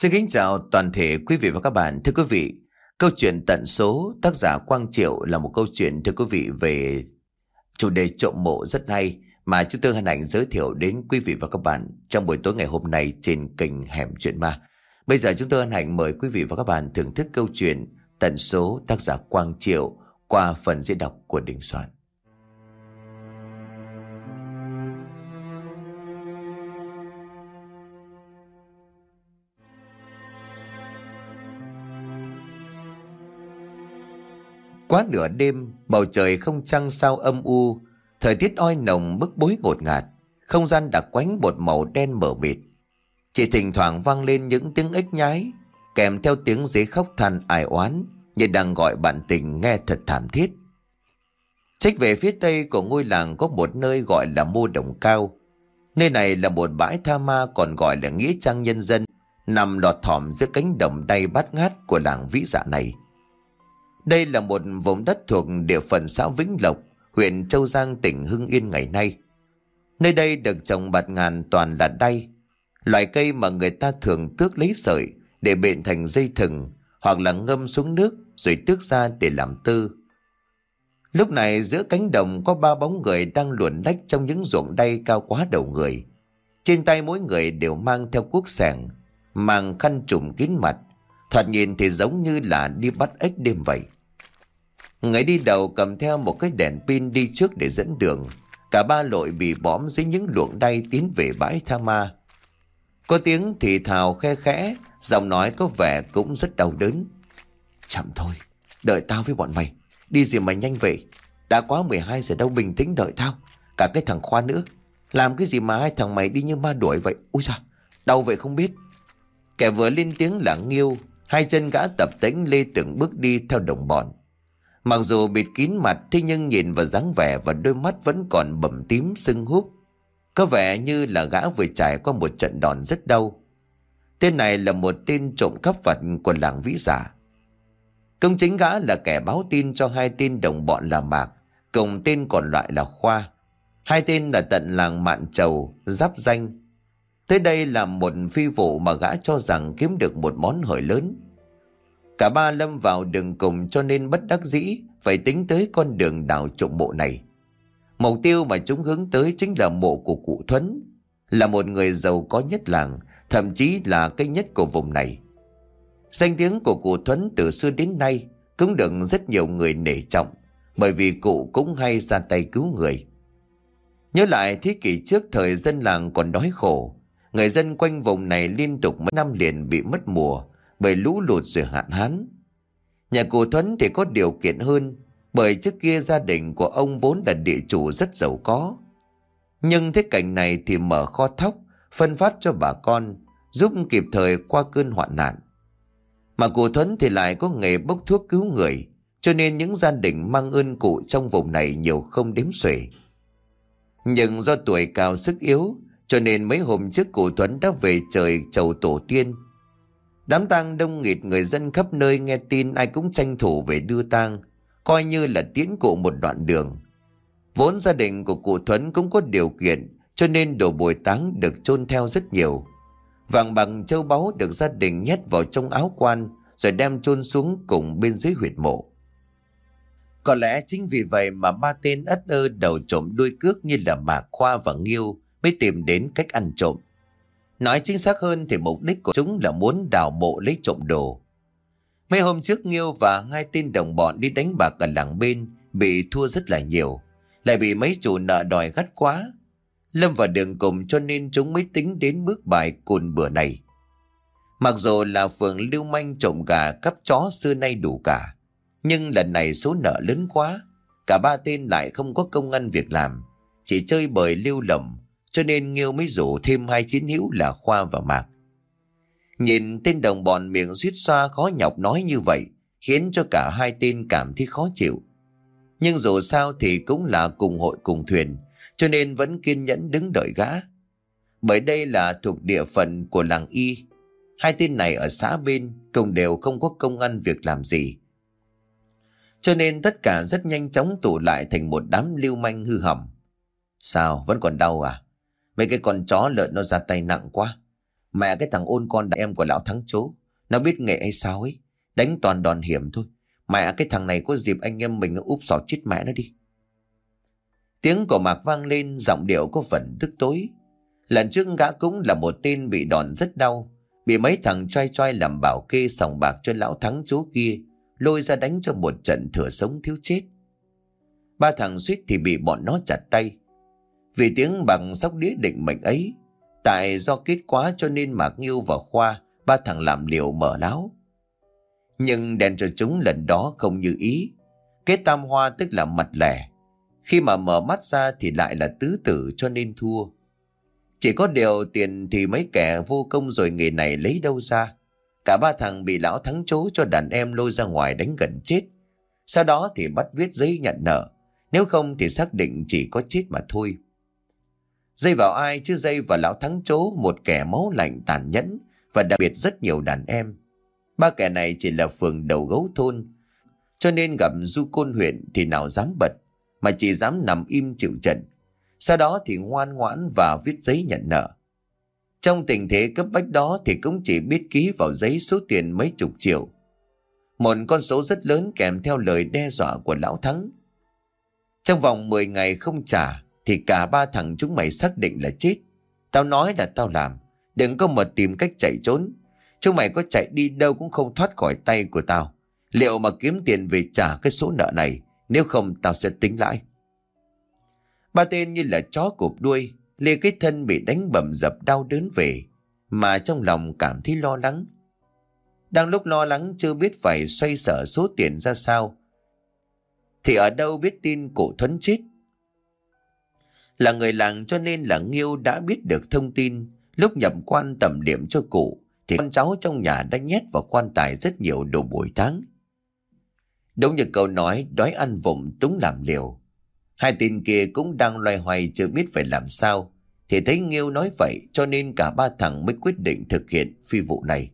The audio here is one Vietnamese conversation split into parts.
Xin kính chào toàn thể quý vị và các bạn. Thưa quý vị, câu chuyện tận số tác giả Quang Triệu là một câu chuyện thưa quý vị về chủ đề trộm mộ rất hay mà chúng tôi hân hạnh giới thiệu đến quý vị và các bạn trong buổi tối ngày hôm nay trên kênh Hẻm Chuyện Ma. Bây giờ chúng tôi hân hạnh mời quý vị và các bạn thưởng thức câu chuyện tận số tác giả Quang Triệu qua phần diễn đọc của Đình Soạn. Quá nửa đêm, bầu trời không trăng sao âm u, thời tiết oi nồng bức bối ngột ngạt, không gian đặc quánh bột màu đen mờ mịt. Chỉ thỉnh thoảng vang lên những tiếng ếch nhái, kèm theo tiếng dế khóc than ai oán, như đang gọi bạn tình nghe thật thảm thiết. Trách về phía tây của ngôi làng có một nơi gọi là Mô Đồng Cao. Nơi này là một bãi tha ma còn gọi là Nghĩa Trang Nhân Dân, nằm lọt thỏm giữa cánh đồng đầy bát ngát của làng vĩ dạ này. Đây là một vùng đất thuộc địa phận xã Vĩnh Lộc, huyện Châu Giang, tỉnh Hưng Yên ngày nay. Nơi đây được trồng bạt ngàn toàn là đay, loại cây mà người ta thường tước lấy sợi để bện thành dây thừng hoặc là ngâm xuống nước rồi tước ra để làm tư. Lúc này giữa cánh đồng có ba bóng người đang luồn lách trong những ruộng đay cao quá đầu người. Trên tay mỗi người đều mang theo cuốc sẻng, mang khăn trùm kín mặt, thoạt nhìn thì giống như là đi bắt ếch đêm vậy. Người đi đầu cầm theo một cái đèn pin đi trước để dẫn đường. Cả ba lội bị bóm dưới những luồng đay tiến về bãi Tha Ma. Có tiếng thì thào khe khẽ, giọng nói có vẻ cũng rất đau đớn. Chậm thôi, đợi tao với bọn mày. Đi gì mà nhanh vậy? Đã quá 12 giờ đâu bình tĩnh đợi tao. Cả cái thằng Khoa nữa. Làm cái gì mà hai thằng mày đi như ma đuổi vậy? Úi da, đau vậy không biết. Kẻ vừa lên tiếng là Nghiêu, hai chân gã tập tĩnh lê từng bước đi theo đồng bọn. Mặc dù bịt kín mặt thế nhưng nhìn vào dáng vẻ và đôi mắt vẫn còn bầm tím sưng húp. Có vẻ như là gã vừa trải qua một trận đòn rất đau. Tên này là một tên trộm cắp vật của làng Vĩ Giả. Công chính gã là kẻ báo tin cho hai tên đồng bọn là Mạc, cùng tên còn lại là Khoa. Hai tên là tận làng Mạn Trầu, Giáp Danh. Thế đây là một phi vụ mà gã cho rằng kiếm được một món hời lớn. Cả ba lâm vào đường cùng cho nên bất đắc dĩ phải tính tới con đường đào trộm mộ này. Mục tiêu mà chúng hướng tới chính là mộ của cụ Thuấn, là một người giàu có nhất làng, thậm chí là cái nhất của vùng này. Danh tiếng của cụ Thuấn từ xưa đến nay cũng được rất nhiều người nể trọng, bởi vì cụ cũng hay ra tay cứu người. Nhớ lại thế kỷ trước thời dân làng còn đói khổ, người dân quanh vùng này liên tục mấy năm liền bị mất mùa, bởi lũ lụt rồi hạn hán. Nhà cụ Thuấn thì có điều kiện hơn bởi trước kia gia đình của ông vốn là địa chủ rất giàu có. Nhưng thế cảnh này thì mở kho thóc, phân phát cho bà con, giúp kịp thời qua cơn hoạn nạn. Mà cụ Thuấn thì lại có nghề bốc thuốc cứu người, cho nên những gia đình mang ơn cụ trong vùng này nhiều không đếm xuể. Nhưng do tuổi cao sức yếu, cho nên mấy hôm trước cụ Thuấn đã về trời chầu tổ tiên – Đám tang đông nghịt người dân khắp nơi nghe tin ai cũng tranh thủ về đưa tang, coi như là tiễn cụ một đoạn đường. Vốn gia đình của cụ Thuấn cũng có điều kiện, cho nên đồ bồi táng được chôn theo rất nhiều. Vàng bằng châu báu được gia đình nhét vào trong áo quan, rồi đem chôn xuống cùng bên dưới huyệt mộ. Có lẽ chính vì vậy mà ba tên ất ơ đầu trộm đuôi cước như là Mạc Khoa và Nghiêu mới tìm đến cách ăn trộm. Nói chính xác hơn thì mục đích của chúng là muốn đào mộ lấy trộm đồ. Mấy hôm trước Nghiêu và hai tên đồng bọn đi đánh bạc ở làng bên bị thua rất là nhiều. Lại bị mấy chủ nợ đòi gắt quá. Lâm vào đường cùng cho nên chúng mới tính đến bước bài cùn bữa này. Mặc dù là phường lưu manh trộm gà cắp chó xưa nay đủ cả. Nhưng lần này số nợ lớn quá. Cả ba tên lại không có công ăn việc làm. Chỉ chơi bời lưu lầm cho nên Nghiêu mới rủ thêm hai chiến hữu là Khoa và Mạc. Nhìn tên đồng bọn miệng suýt xoa khó nhọc nói như vậy khiến cho cả hai tên cảm thấy khó chịu. Nhưng dù sao thì cũng là cùng hội cùng thuyền cho nên vẫn kiên nhẫn đứng đợi gã. Bởi đây là thuộc địa phận của làng Y. Hai tên này ở xã bên cùng đều không có công ăn việc làm gì. Cho nên tất cả rất nhanh chóng tụ lại thành một đám lưu manh hư hỏng. Sao vẫn còn đau à? Mấy cái con chó lợn nó ra tay nặng quá. Mẹ cái thằng ôn con đại em của lão thắng chú Nó biết nghệ hay sao ấy. Đánh toàn đòn hiểm thôi. Mẹ cái thằng này có dịp anh em mình úp sọt chít mẹ nó đi. Tiếng của Mạc vang lên giọng điệu có phần tức tối. Lần trước gã cũng là một tên bị đòn rất đau. Bị mấy thằng choi choi làm bảo kê sòng bạc cho lão thắng chú kia. Lôi ra đánh cho một trận thừa sống thiếu chết. Ba thằng suýt thì bị bọn nó chặt tay. Vì tiếng bằng sóc đĩa định mệnh ấy, tại do kết quá cho nên Mạc Nghiêu và Khoa, ba thằng làm liều mở láo. Nhưng đèn cho chúng lần đó không như ý. kết tam hoa tức là mặt lẻ. Khi mà mở mắt ra thì lại là tứ tử cho nên thua. Chỉ có điều tiền thì mấy kẻ vô công rồi nghề này lấy đâu ra. Cả ba thằng bị lão thắng chố cho đàn em lôi ra ngoài đánh gần chết. Sau đó thì bắt viết giấy nhận nợ. Nếu không thì xác định chỉ có chết mà thôi. Dây vào ai chứ dây vào lão thắng chố một kẻ máu lạnh tàn nhẫn và đặc biệt rất nhiều đàn em. Ba kẻ này chỉ là phường đầu gấu thôn. Cho nên gặp Du Côn huyện thì nào dám bật, mà chỉ dám nằm im chịu trận. Sau đó thì ngoan ngoãn và viết giấy nhận nợ. Trong tình thế cấp bách đó thì cũng chỉ biết ký vào giấy số tiền mấy chục triệu. Một con số rất lớn kèm theo lời đe dọa của Lão Thắng. Trong vòng 10 ngày không trả thì cả ba thằng chúng mày xác định là chết Tao nói là tao làm Đừng có mà tìm cách chạy trốn Chúng mày có chạy đi đâu cũng không thoát khỏi tay của tao Liệu mà kiếm tiền về trả cái số nợ này Nếu không tao sẽ tính lãi Ba tên như là chó cụp đuôi Lê cái thân bị đánh bầm dập đau đớn về Mà trong lòng cảm thấy lo lắng Đang lúc lo lắng chưa biết phải xoay sở số tiền ra sao Thì ở đâu biết tin cụ Thuấn chết là người làng cho nên là Nghiêu đã biết được thông tin Lúc nhập quan tầm điểm cho cụ Thì con cháu trong nhà đã nhét vào quan tài rất nhiều đồ buổi tháng Đúng như câu nói đói ăn vụng túng làm liều Hai tên kia cũng đang loay hoay chưa biết phải làm sao Thì thấy Nghiêu nói vậy cho nên cả ba thằng mới quyết định thực hiện phi vụ này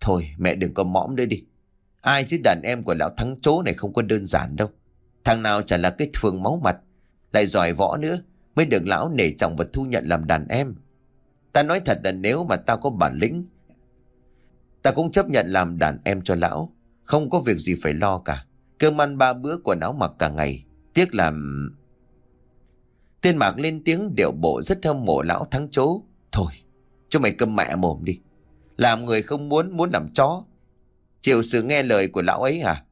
Thôi mẹ đừng có mõm nữa đi Ai chứ đàn em của lão thắng chố này không có đơn giản đâu Thằng nào chả là cái thường máu mặt lại giỏi võ nữa, mới được lão nể trọng và thu nhận làm đàn em. Ta nói thật là nếu mà tao có bản lĩnh, ta cũng chấp nhận làm đàn em cho lão, không có việc gì phải lo cả. Cơm ăn ba bữa quần áo mặc cả ngày, tiếc làm Tiên mạc lên tiếng điệu bộ rất hâm mộ lão thắng chố. Thôi, cho mày cơm mẹ mồm đi. Làm người không muốn, muốn làm chó. Chịu sự nghe lời của lão ấy À?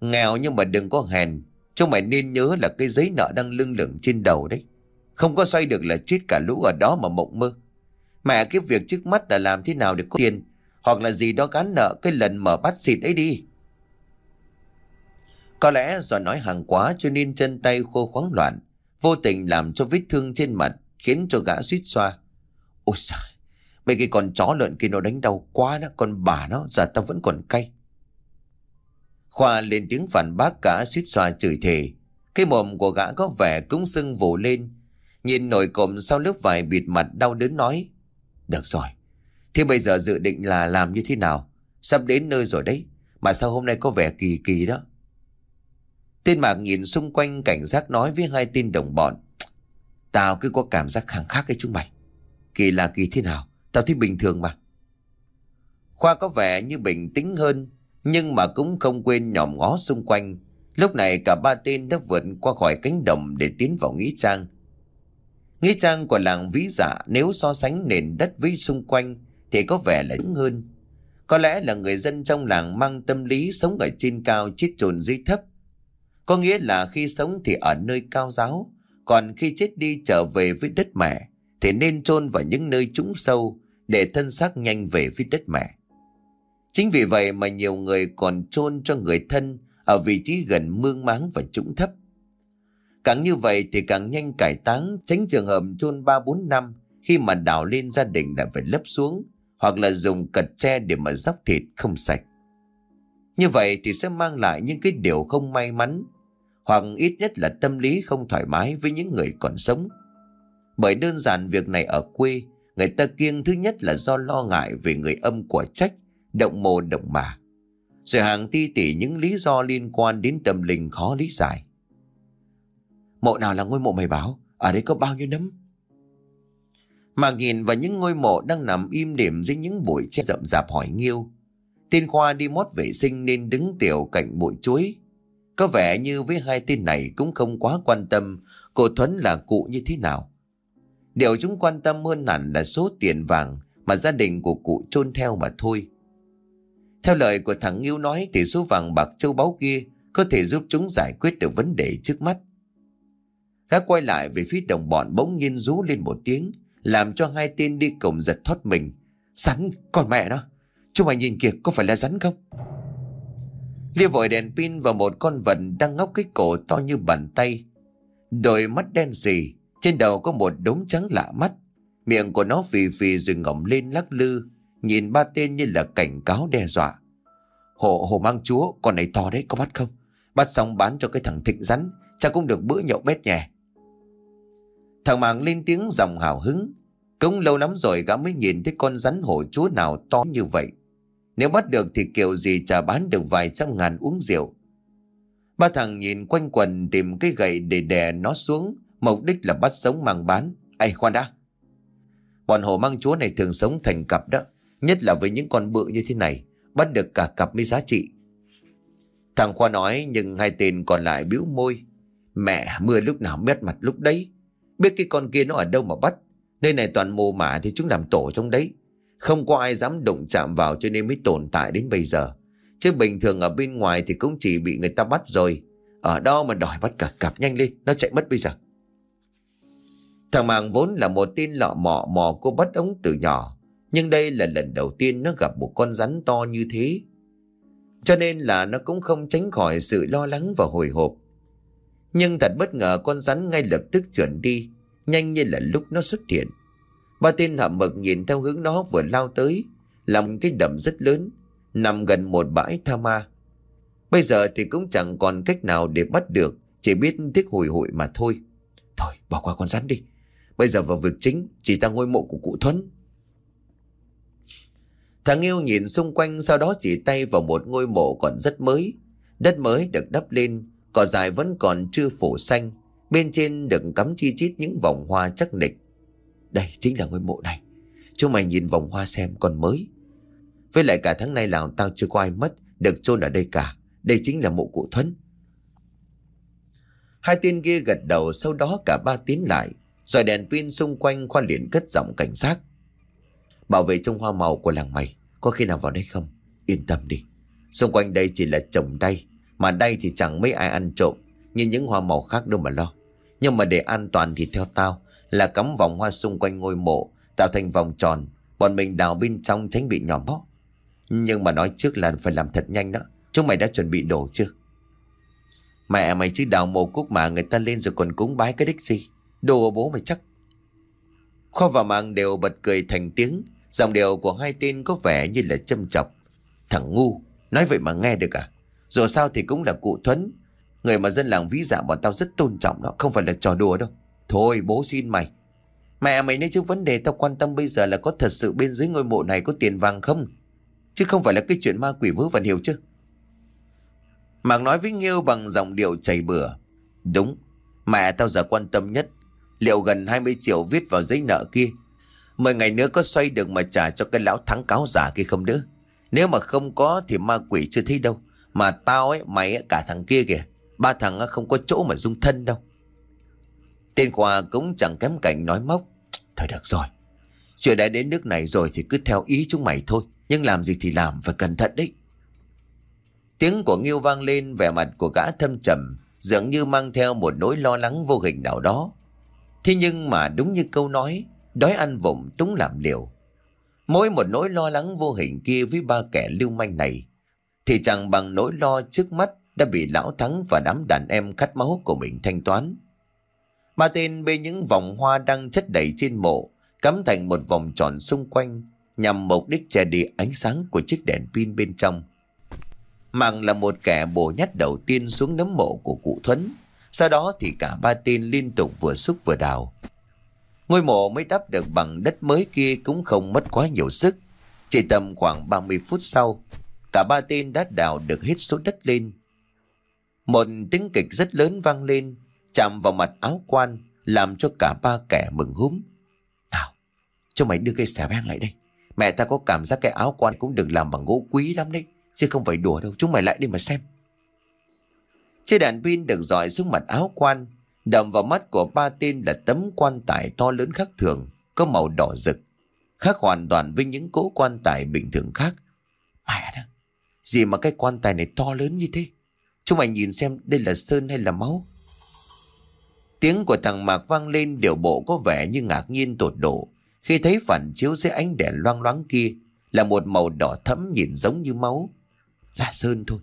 Nghèo nhưng mà đừng có hèn Chúng mày nên nhớ là cái giấy nợ đang lưng lửng trên đầu đấy. Không có xoay được là chết cả lũ ở đó mà mộng mơ. Mẹ cái việc trước mắt là làm thế nào để có tiền hoặc là gì đó gán nợ cái lần mở bắt xịt ấy đi. Có lẽ do nói hàng quá cho nên chân tay khô khoáng loạn, vô tình làm cho vết thương trên mặt khiến cho gã suýt xoa. Ôi trời, mấy cái con chó lợn kia nó đánh đau quá đó, con bà nó giờ tao vẫn còn cay. Khoa lên tiếng phản bác cả suýt xoa chửi thề. Cái mồm của gã có vẻ cũng sưng vù lên. Nhìn nổi cộm sau lớp vải bịt mặt đau đớn nói. Được rồi. Thế bây giờ dự định là làm như thế nào? Sắp đến nơi rồi đấy. Mà sao hôm nay có vẻ kỳ kỳ đó? Tên mạc nhìn xung quanh cảnh giác nói với hai tên đồng bọn. Tao cứ có cảm giác kháng khác với chúng mày. Kỳ là kỳ thế nào? Tao thấy bình thường mà. Khoa có vẻ như bình tĩnh hơn nhưng mà cũng không quên nhòm ngó xung quanh. Lúc này cả ba tên đã vượt qua khỏi cánh đồng để tiến vào Nghĩa Trang. Nghĩa Trang của làng Vĩ Dạ nếu so sánh nền đất với xung quanh thì có vẻ là đúng hơn. Có lẽ là người dân trong làng mang tâm lý sống ở trên cao chết trồn dưới thấp. Có nghĩa là khi sống thì ở nơi cao giáo, còn khi chết đi trở về với đất mẹ thì nên chôn vào những nơi trũng sâu để thân xác nhanh về với đất mẹ. Chính vì vậy mà nhiều người còn chôn cho người thân ở vị trí gần mương máng và trũng thấp. Càng như vậy thì càng nhanh cải táng tránh trường hợp chôn 3-4 năm khi mà đào lên gia đình lại phải lấp xuống hoặc là dùng cật tre để mà dóc thịt không sạch. Như vậy thì sẽ mang lại những cái điều không may mắn hoặc ít nhất là tâm lý không thoải mái với những người còn sống. Bởi đơn giản việc này ở quê, người ta kiêng thứ nhất là do lo ngại về người âm của trách động mồ động mà. Rồi hàng ti tỷ những lý do liên quan đến tâm linh khó lý giải. Mộ nào là ngôi mộ mày báo? Ở đây có bao nhiêu nấm? Mà nhìn vào những ngôi mộ đang nằm im điểm dưới những bụi che rậm rạp hỏi nghiêu. Tên Khoa đi mót vệ sinh nên đứng tiểu cạnh bụi chuối. Có vẻ như với hai tên này cũng không quá quan tâm cô Thuấn là cụ như thế nào. Điều chúng quan tâm hơn hẳn là số tiền vàng mà gia đình của cụ chôn theo mà thôi. Theo lời của thằng yêu nói thì số vàng bạc châu báu kia có thể giúp chúng giải quyết được vấn đề trước mắt. Gã quay lại về phía đồng bọn bỗng nhiên rú lên một tiếng, làm cho hai tên đi cổng giật thoát mình. Rắn, con mẹ nó, chúng mày nhìn kìa có phải là rắn không? Lia vội đèn pin vào một con vật đang ngóc cái cổ to như bàn tay. Đôi mắt đen xì, trên đầu có một đốm trắng lạ mắt. Miệng của nó phì phì rồi ngọng lên lắc lư, Nhìn ba tên như là cảnh cáo đe dọa Hổ hổ mang chúa Con này to đấy có bắt không Bắt xong bán cho cái thằng thịnh rắn Chắc cũng được bữa nhậu bét nhè Thằng màng lên tiếng giọng hào hứng Cũng lâu lắm rồi gã mới nhìn thấy con rắn hổ chúa nào to như vậy Nếu bắt được thì kiểu gì chả bán được vài trăm ngàn uống rượu Ba thằng nhìn quanh quần tìm cái gậy để đè nó xuống Mục đích là bắt sống mang bán Ai khoan đã Bọn hổ mang chúa này thường sống thành cặp đó Nhất là với những con bự như thế này Bắt được cả cặp mới giá trị Thằng Khoa nói nhưng hai tên còn lại bĩu môi Mẹ mưa lúc nào mét mặt lúc đấy Biết cái con kia nó ở đâu mà bắt Nơi này toàn mồ mả thì chúng làm tổ trong đấy Không có ai dám đụng chạm vào cho nên mới tồn tại đến bây giờ Chứ bình thường ở bên ngoài thì cũng chỉ bị người ta bắt rồi Ở đó mà đòi bắt cả cặp nhanh lên Nó chạy mất bây giờ Thằng màng vốn là một tin lọ mọ mò cô bắt ống từ nhỏ nhưng đây là lần đầu tiên nó gặp một con rắn to như thế. Cho nên là nó cũng không tránh khỏi sự lo lắng và hồi hộp. Nhưng thật bất ngờ con rắn ngay lập tức chuẩn đi, nhanh như là lúc nó xuất hiện. Ba tên hạ mực nhìn theo hướng nó vừa lao tới, làm cái đầm rất lớn, nằm gần một bãi tha ma. Bây giờ thì cũng chẳng còn cách nào để bắt được, chỉ biết tiếc hồi hội mà thôi. Thôi, bỏ qua con rắn đi. Bây giờ vào việc chính, chỉ ta ngôi mộ của cụ Thuấn. Thằng yêu nhìn xung quanh sau đó chỉ tay vào một ngôi mộ còn rất mới. Đất mới được đắp lên, cỏ dài vẫn còn chưa phủ xanh. Bên trên được cắm chi chít những vòng hoa chắc nịch. Đây chính là ngôi mộ này. Chúng mày nhìn vòng hoa xem còn mới. Với lại cả tháng nay lào tao chưa có ai mất, được chôn ở đây cả. Đây chính là mộ cụ Thuấn. Hai tên kia gật đầu sau đó cả ba tiến lại. Rồi đèn pin xung quanh khoan liền cất giọng cảnh sát. Bảo vệ trong hoa màu của làng mày Có khi nào vào đây không Yên tâm đi Xung quanh đây chỉ là trồng đay Mà đây thì chẳng mấy ai ăn trộm Như những hoa màu khác đâu mà lo Nhưng mà để an toàn thì theo tao Là cắm vòng hoa xung quanh ngôi mộ Tạo thành vòng tròn Bọn mình đào bên trong tránh bị nhỏ mó Nhưng mà nói trước là phải làm thật nhanh đó Chúng mày đã chuẩn bị đồ chưa Mẹ mày chứ đào mộ cúc mà người ta lên rồi còn cúng bái cái đích gì Đồ bố mày chắc Khoa và Mạng đều bật cười thành tiếng, dòng điệu của hai tên có vẻ như là châm chọc. Thằng ngu, nói vậy mà nghe được à? Dù sao thì cũng là cụ Thuấn, người mà dân làng ví dạ bọn tao rất tôn trọng đó, không phải là trò đùa đâu. Thôi bố xin mày. Mẹ mày nói chứ vấn đề tao quan tâm bây giờ là có thật sự bên dưới ngôi mộ này có tiền vàng không? Chứ không phải là cái chuyện ma quỷ vớ vẩn hiểu chứ? Mạc nói với Nghiêu bằng giọng điệu chảy bừa. Đúng, mẹ tao giờ quan tâm nhất liệu gần 20 triệu viết vào giấy nợ kia. Mười ngày nữa có xoay được mà trả cho cái lão thắng cáo giả kia không nữa. Nếu mà không có thì ma quỷ chưa thấy đâu. Mà tao ấy, mày ấy, cả thằng kia kìa. Ba thằng không có chỗ mà dung thân đâu. Tên Khoa cũng chẳng kém cảnh nói móc. Thôi được rồi. Chuyện đã đến nước này rồi thì cứ theo ý chúng mày thôi. Nhưng làm gì thì làm và cẩn thận đấy. Tiếng của Nghiêu vang lên vẻ mặt của gã thâm trầm dường như mang theo một nỗi lo lắng vô hình nào đó. Thế nhưng mà đúng như câu nói, đói ăn vụng túng làm liều. Mỗi một nỗi lo lắng vô hình kia với ba kẻ lưu manh này, thì chẳng bằng nỗi lo trước mắt đã bị lão thắng và đám đàn em cắt máu của mình thanh toán. ba tên bê những vòng hoa đang chất đầy trên mộ, cắm thành một vòng tròn xung quanh, nhằm mục đích che đi ánh sáng của chiếc đèn pin bên trong. Mạng là một kẻ bổ nhát đầu tiên xuống nấm mộ của cụ Thuấn. Sau đó thì cả ba tên liên tục vừa xúc vừa đào. Ngôi mộ mới đắp được bằng đất mới kia cũng không mất quá nhiều sức. Chỉ tầm khoảng 30 phút sau, cả ba tên đã đào được hết số đất lên. Một tiếng kịch rất lớn vang lên, chạm vào mặt áo quan, làm cho cả ba kẻ mừng húm. Nào, cho mày đưa cây xà beng lại đây. Mẹ ta có cảm giác cái áo quan cũng được làm bằng gỗ quý lắm đấy, chứ không phải đùa đâu, chúng mày lại đi mà xem. Chiếc đạn pin được dọi xuống mặt áo quan, đậm vào mắt của ba tên là tấm quan tài to lớn khác thường, có màu đỏ rực, khác hoàn toàn với những cỗ quan tài bình thường khác. Mẹ đó, gì mà cái quan tài này to lớn như thế? Chúng mày nhìn xem đây là sơn hay là máu? Tiếng của thằng Mạc vang lên điều bộ có vẻ như ngạc nhiên tột độ khi thấy phản chiếu dưới ánh đèn loang loáng kia là một màu đỏ thẫm nhìn giống như máu. Là sơn thôi,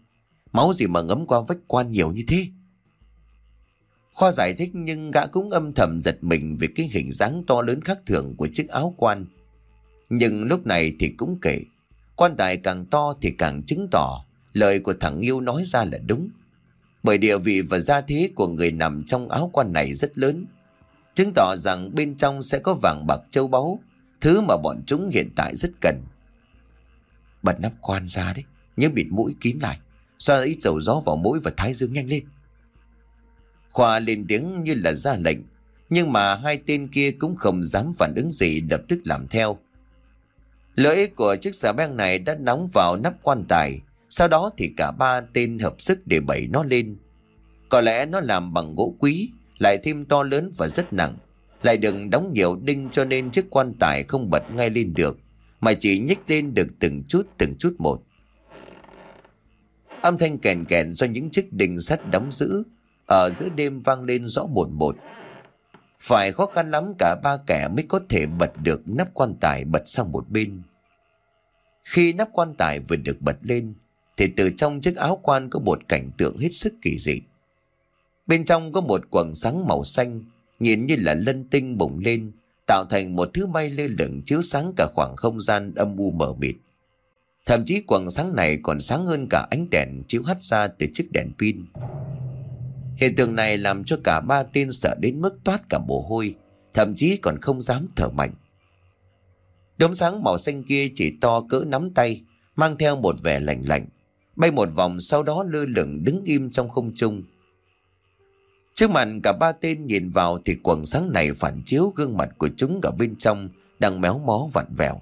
Máu gì mà ngấm qua vách quan nhiều như thế Khoa giải thích nhưng gã cũng âm thầm giật mình vì cái hình dáng to lớn khác thường của chiếc áo quan Nhưng lúc này thì cũng kể Quan tài càng to thì càng chứng tỏ Lời của thằng yêu nói ra là đúng Bởi địa vị và gia thế của người nằm trong áo quan này rất lớn Chứng tỏ rằng bên trong sẽ có vàng bạc châu báu Thứ mà bọn chúng hiện tại rất cần Bật nắp quan ra đấy Nhớ bịt mũi kín lại xoa ít dầu gió vào mũi và thái dương nhanh lên. Khoa lên tiếng như là ra lệnh, nhưng mà hai tên kia cũng không dám phản ứng gì lập tức làm theo. Lưỡi của chiếc xà beng này đã nóng vào nắp quan tài, sau đó thì cả ba tên hợp sức để bẩy nó lên. Có lẽ nó làm bằng gỗ quý, lại thêm to lớn và rất nặng. Lại đừng đóng nhiều đinh cho nên chiếc quan tài không bật ngay lên được, mà chỉ nhích lên được từng chút từng chút một. Âm thanh kèn kèn do những chiếc đình sắt đóng giữ ở giữa đêm vang lên rõ bột bột. Phải khó khăn lắm cả ba kẻ mới có thể bật được nắp quan tài bật sang một bên. Khi nắp quan tài vừa được bật lên thì từ trong chiếc áo quan có một cảnh tượng hết sức kỳ dị. Bên trong có một quầng sáng màu xanh nhìn như là lân tinh bùng lên tạo thành một thứ bay lơ lửng chiếu sáng cả khoảng không gian âm u mờ mịt. Thậm chí quần sáng này còn sáng hơn cả ánh đèn chiếu hắt ra từ chiếc đèn pin. Hiện tượng này làm cho cả ba tên sợ đến mức toát cả mồ hôi, thậm chí còn không dám thở mạnh. Đốm sáng màu xanh kia chỉ to cỡ nắm tay, mang theo một vẻ lạnh lạnh, bay một vòng sau đó lơ lửng đứng im trong không trung. Trước mặt cả ba tên nhìn vào thì quần sáng này phản chiếu gương mặt của chúng ở bên trong đang méo mó vặn vẹo.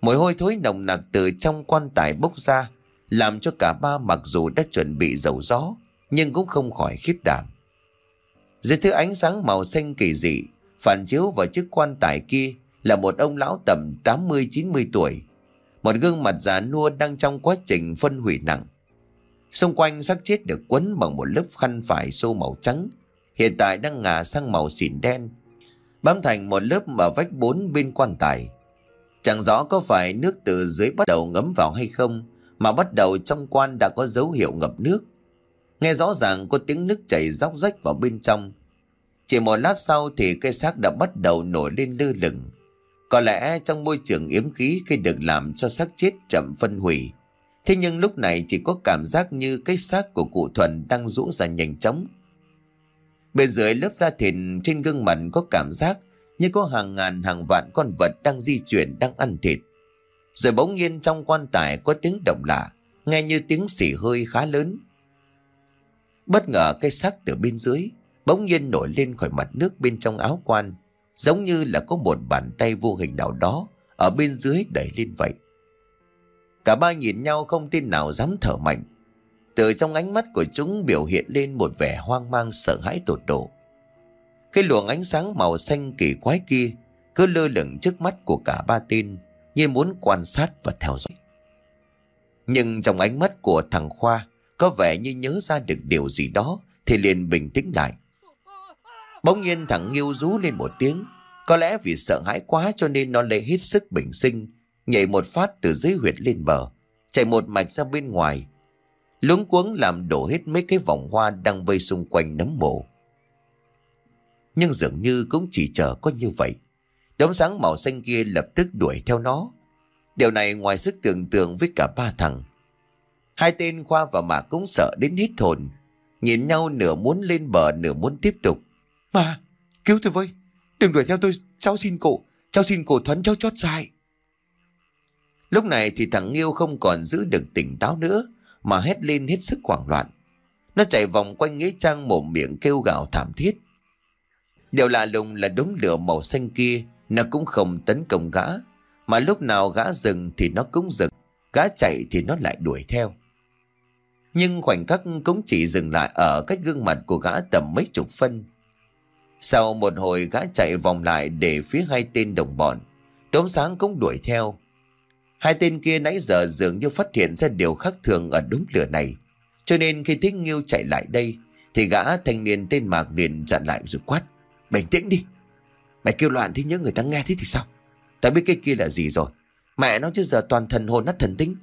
Mùi hôi thối nồng nặc từ trong quan tài bốc ra, làm cho cả ba mặc dù đã chuẩn bị dầu gió, nhưng cũng không khỏi khiếp đảm. Dưới thứ ánh sáng màu xanh kỳ dị, phản chiếu vào chiếc quan tài kia là một ông lão tầm 80-90 tuổi. Một gương mặt già nua đang trong quá trình phân hủy nặng. Xung quanh xác chết được quấn bằng một lớp khăn vải xô màu trắng, hiện tại đang ngả sang màu xỉn đen, bám thành một lớp ở vách bốn bên quan tài. Chẳng rõ có phải nước từ dưới bắt đầu ngấm vào hay không, mà bắt đầu trong quan đã có dấu hiệu ngập nước. Nghe rõ ràng có tiếng nước chảy róc rách vào bên trong. Chỉ một lát sau thì cây xác đã bắt đầu nổi lên lơ lửng. Có lẽ trong môi trường yếm khí khi được làm cho xác chết chậm phân hủy. Thế nhưng lúc này chỉ có cảm giác như cái xác của cụ Thuần đang rũ ra nhanh chóng. Bên dưới lớp da thịt trên gương mặt có cảm giác như có hàng ngàn hàng vạn con vật đang di chuyển đang ăn thịt. Rồi bỗng nhiên trong quan tài có tiếng động lạ, nghe như tiếng xỉ hơi khá lớn. Bất ngờ cái xác từ bên dưới bỗng nhiên nổi lên khỏi mặt nước bên trong áo quan, giống như là có một bàn tay vô hình nào đó ở bên dưới đẩy lên vậy. Cả ba nhìn nhau không tin nào dám thở mạnh. Từ trong ánh mắt của chúng biểu hiện lên một vẻ hoang mang sợ hãi tột độ. Cái luồng ánh sáng màu xanh kỳ quái kia cứ lơ lửng trước mắt của cả ba tên như muốn quan sát và theo dõi. Nhưng trong ánh mắt của thằng Khoa có vẻ như nhớ ra được điều gì đó thì liền bình tĩnh lại. Bỗng nhiên thằng Nghiêu rú lên một tiếng. Có lẽ vì sợ hãi quá cho nên nó lấy hết sức bình sinh, nhảy một phát từ dưới huyệt lên bờ, chạy một mạch ra bên ngoài. Luống cuống làm đổ hết mấy cái vòng hoa đang vây xung quanh nấm mộ nhưng dường như cũng chỉ chờ có như vậy. Đống sáng màu xanh kia lập tức đuổi theo nó. Điều này ngoài sức tưởng tượng với cả ba thằng. Hai tên Khoa và Mạc cũng sợ đến hít hồn. Nhìn nhau nửa muốn lên bờ nửa muốn tiếp tục. Mà, cứu tôi với. Đừng đuổi theo tôi, cháu xin cụ. Cháu xin cụ thuấn cháu chót dài. Lúc này thì thằng Nghiêu không còn giữ được tỉnh táo nữa mà hét lên hết sức hoảng loạn. Nó chạy vòng quanh nghĩa trang mồm miệng kêu gào thảm thiết. Điều lạ lùng là đống lửa màu xanh kia Nó cũng không tấn công gã Mà lúc nào gã dừng thì nó cũng dừng Gã chạy thì nó lại đuổi theo Nhưng khoảnh khắc cũng chỉ dừng lại Ở cách gương mặt của gã tầm mấy chục phân Sau một hồi gã chạy vòng lại Để phía hai tên đồng bọn Đốm sáng cũng đuổi theo Hai tên kia nãy giờ dường như phát hiện ra điều khác thường ở đống lửa này Cho nên khi Thích Nghiêu chạy lại đây Thì gã thanh niên tên Mạc liền chặn lại rồi quát Bình tĩnh đi Mày kêu loạn thế nhớ người ta nghe thế thì sao Tao biết cái kia là gì rồi Mẹ nó chứ giờ toàn thần hồn nát thần tính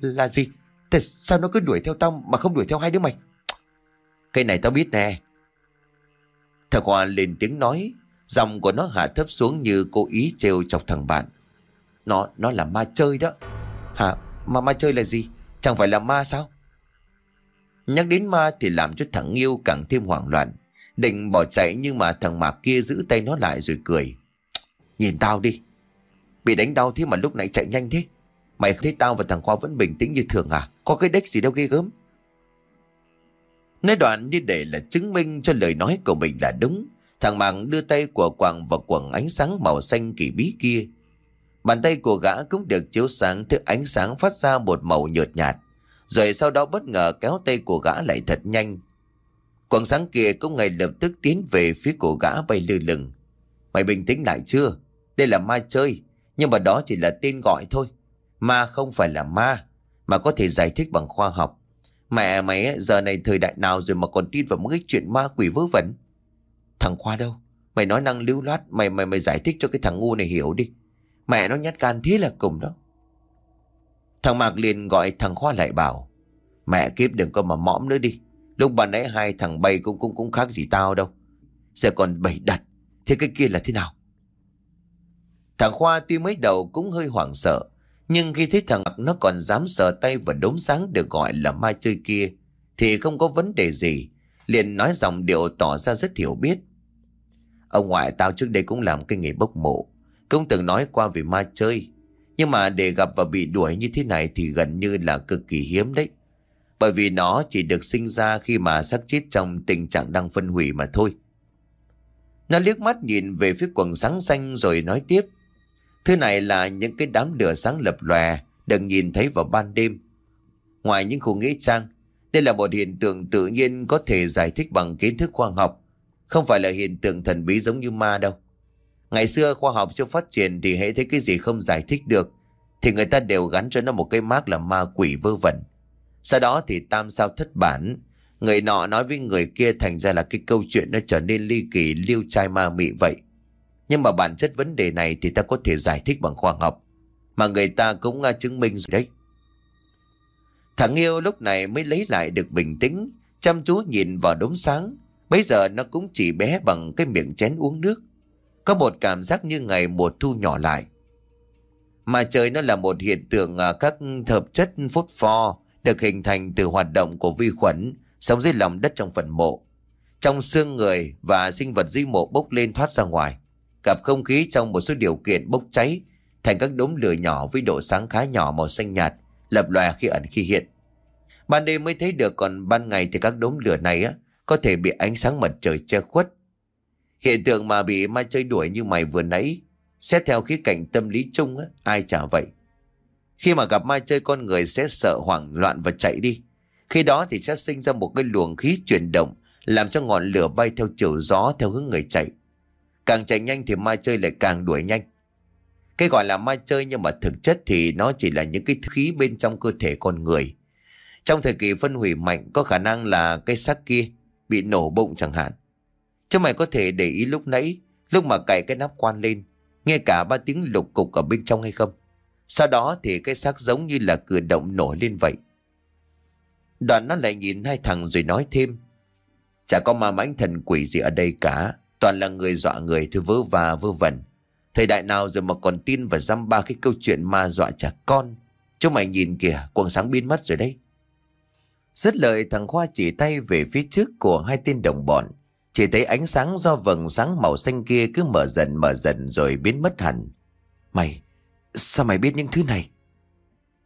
Là gì Tại sao nó cứ đuổi theo tao mà không đuổi theo hai đứa mày Cái này tao biết nè Thằng Hoa lên tiếng nói Giọng của nó hạ thấp xuống như cố ý trêu chọc thằng bạn Nó nó là ma chơi đó Hả mà ma chơi là gì Chẳng phải là ma sao Nhắc đến ma thì làm cho thằng yêu càng thêm hoảng loạn Định bỏ chạy nhưng mà thằng Mạc kia giữ tay nó lại rồi cười. Nhìn tao đi. Bị đánh đau thế mà lúc nãy chạy nhanh thế. Mày thấy tao và thằng Khoa vẫn bình tĩnh như thường à? Có cái đếch gì đâu ghê gớm. Nói đoạn như để là chứng minh cho lời nói của mình là đúng. Thằng Mạc đưa tay của quàng vào quầng ánh sáng màu xanh kỳ bí kia. Bàn tay của gã cũng được chiếu sáng thứ ánh sáng phát ra một màu nhợt nhạt. Rồi sau đó bất ngờ kéo tay của gã lại thật nhanh Quảng sáng kia cũng ngay lập tức tiến về phía cổ gã bay lư lửng. Mày bình tĩnh lại chưa? Đây là ma chơi, nhưng mà đó chỉ là tên gọi thôi. Ma không phải là ma, mà có thể giải thích bằng khoa học. Mẹ mày giờ này thời đại nào rồi mà còn tin vào mấy chuyện ma quỷ vớ vẩn. Thằng Khoa đâu? Mày nói năng lưu loát, mày mày mày giải thích cho cái thằng ngu này hiểu đi. Mẹ nó nhát gan thế là cùng đó. Thằng Mạc liền gọi thằng Khoa lại bảo. Mẹ kiếp đừng có mà mõm nữa đi. Lúc bà nãy hai thằng bay cũng cũng cũng khác gì tao đâu Giờ còn bảy đặt Thế cái kia là thế nào Thằng Khoa tuy mới đầu cũng hơi hoảng sợ Nhưng khi thấy thằng nó còn dám sờ tay vào đốm sáng được gọi là mai chơi kia Thì không có vấn đề gì Liền nói dòng điệu tỏ ra rất hiểu biết Ông ngoại tao trước đây cũng làm cái nghề bốc mộ Cũng từng nói qua về ma chơi Nhưng mà để gặp và bị đuổi như thế này thì gần như là cực kỳ hiếm đấy bởi vì nó chỉ được sinh ra khi mà xác chết trong tình trạng đang phân hủy mà thôi. Nó liếc mắt nhìn về phía quần sáng xanh rồi nói tiếp. Thứ này là những cái đám lửa sáng lập lòe được nhìn thấy vào ban đêm. Ngoài những khu nghĩa trang, đây là một hiện tượng tự nhiên có thể giải thích bằng kiến thức khoa học, không phải là hiện tượng thần bí giống như ma đâu. Ngày xưa khoa học chưa phát triển thì hễ thấy cái gì không giải thích được, thì người ta đều gắn cho nó một cái mác là ma quỷ vơ vẩn. Sau đó thì tam sao thất bản. Người nọ nói với người kia thành ra là cái câu chuyện nó trở nên ly kỳ liêu trai ma mị vậy. Nhưng mà bản chất vấn đề này thì ta có thể giải thích bằng khoa học. Mà người ta cũng à, chứng minh rồi đấy. Thằng yêu lúc này mới lấy lại được bình tĩnh, chăm chú nhìn vào đống sáng. Bây giờ nó cũng chỉ bé bằng cái miệng chén uống nước. Có một cảm giác như ngày mùa thu nhỏ lại. Mà trời nó là một hiện tượng à, các hợp chất phốt pho được hình thành từ hoạt động của vi khuẩn sống dưới lòng đất trong phần mộ. Trong xương người và sinh vật dưới mộ bốc lên thoát ra ngoài, gặp không khí trong một số điều kiện bốc cháy thành các đốm lửa nhỏ với độ sáng khá nhỏ màu xanh nhạt, lập lòe khi ẩn khi hiện. Ban đêm mới thấy được còn ban ngày thì các đốm lửa này á, có thể bị ánh sáng mặt trời che khuất. Hiện tượng mà bị ma chơi đuổi như mày vừa nãy, xét theo khía cạnh tâm lý chung á, ai chả vậy. Khi mà gặp ma chơi con người sẽ sợ hoảng loạn và chạy đi. Khi đó thì sẽ sinh ra một cái luồng khí chuyển động làm cho ngọn lửa bay theo chiều gió theo hướng người chạy. Càng chạy nhanh thì ma chơi lại càng đuổi nhanh. Cái gọi là ma chơi nhưng mà thực chất thì nó chỉ là những cái khí bên trong cơ thể con người. Trong thời kỳ phân hủy mạnh có khả năng là cái xác kia bị nổ bụng chẳng hạn. Chứ mày có thể để ý lúc nãy, lúc mà cày cái nắp quan lên, nghe cả ba tiếng lục cục ở bên trong hay không? Sau đó thì cái xác giống như là cửa động nổi lên vậy. Đoàn nó lại nhìn hai thằng rồi nói thêm. Chả có ma mãnh thần quỷ gì ở đây cả. Toàn là người dọa người thứ vớ và vớ vẩn. Thời đại nào rồi mà còn tin và dăm ba cái câu chuyện ma dọa chả con. Chúng mày nhìn kìa, quần sáng biến mất rồi đấy. Rất lời thằng Khoa chỉ tay về phía trước của hai tên đồng bọn. Chỉ thấy ánh sáng do vầng sáng màu xanh kia cứ mở dần mở dần rồi biến mất hẳn. Mày, Sao mày biết những thứ này?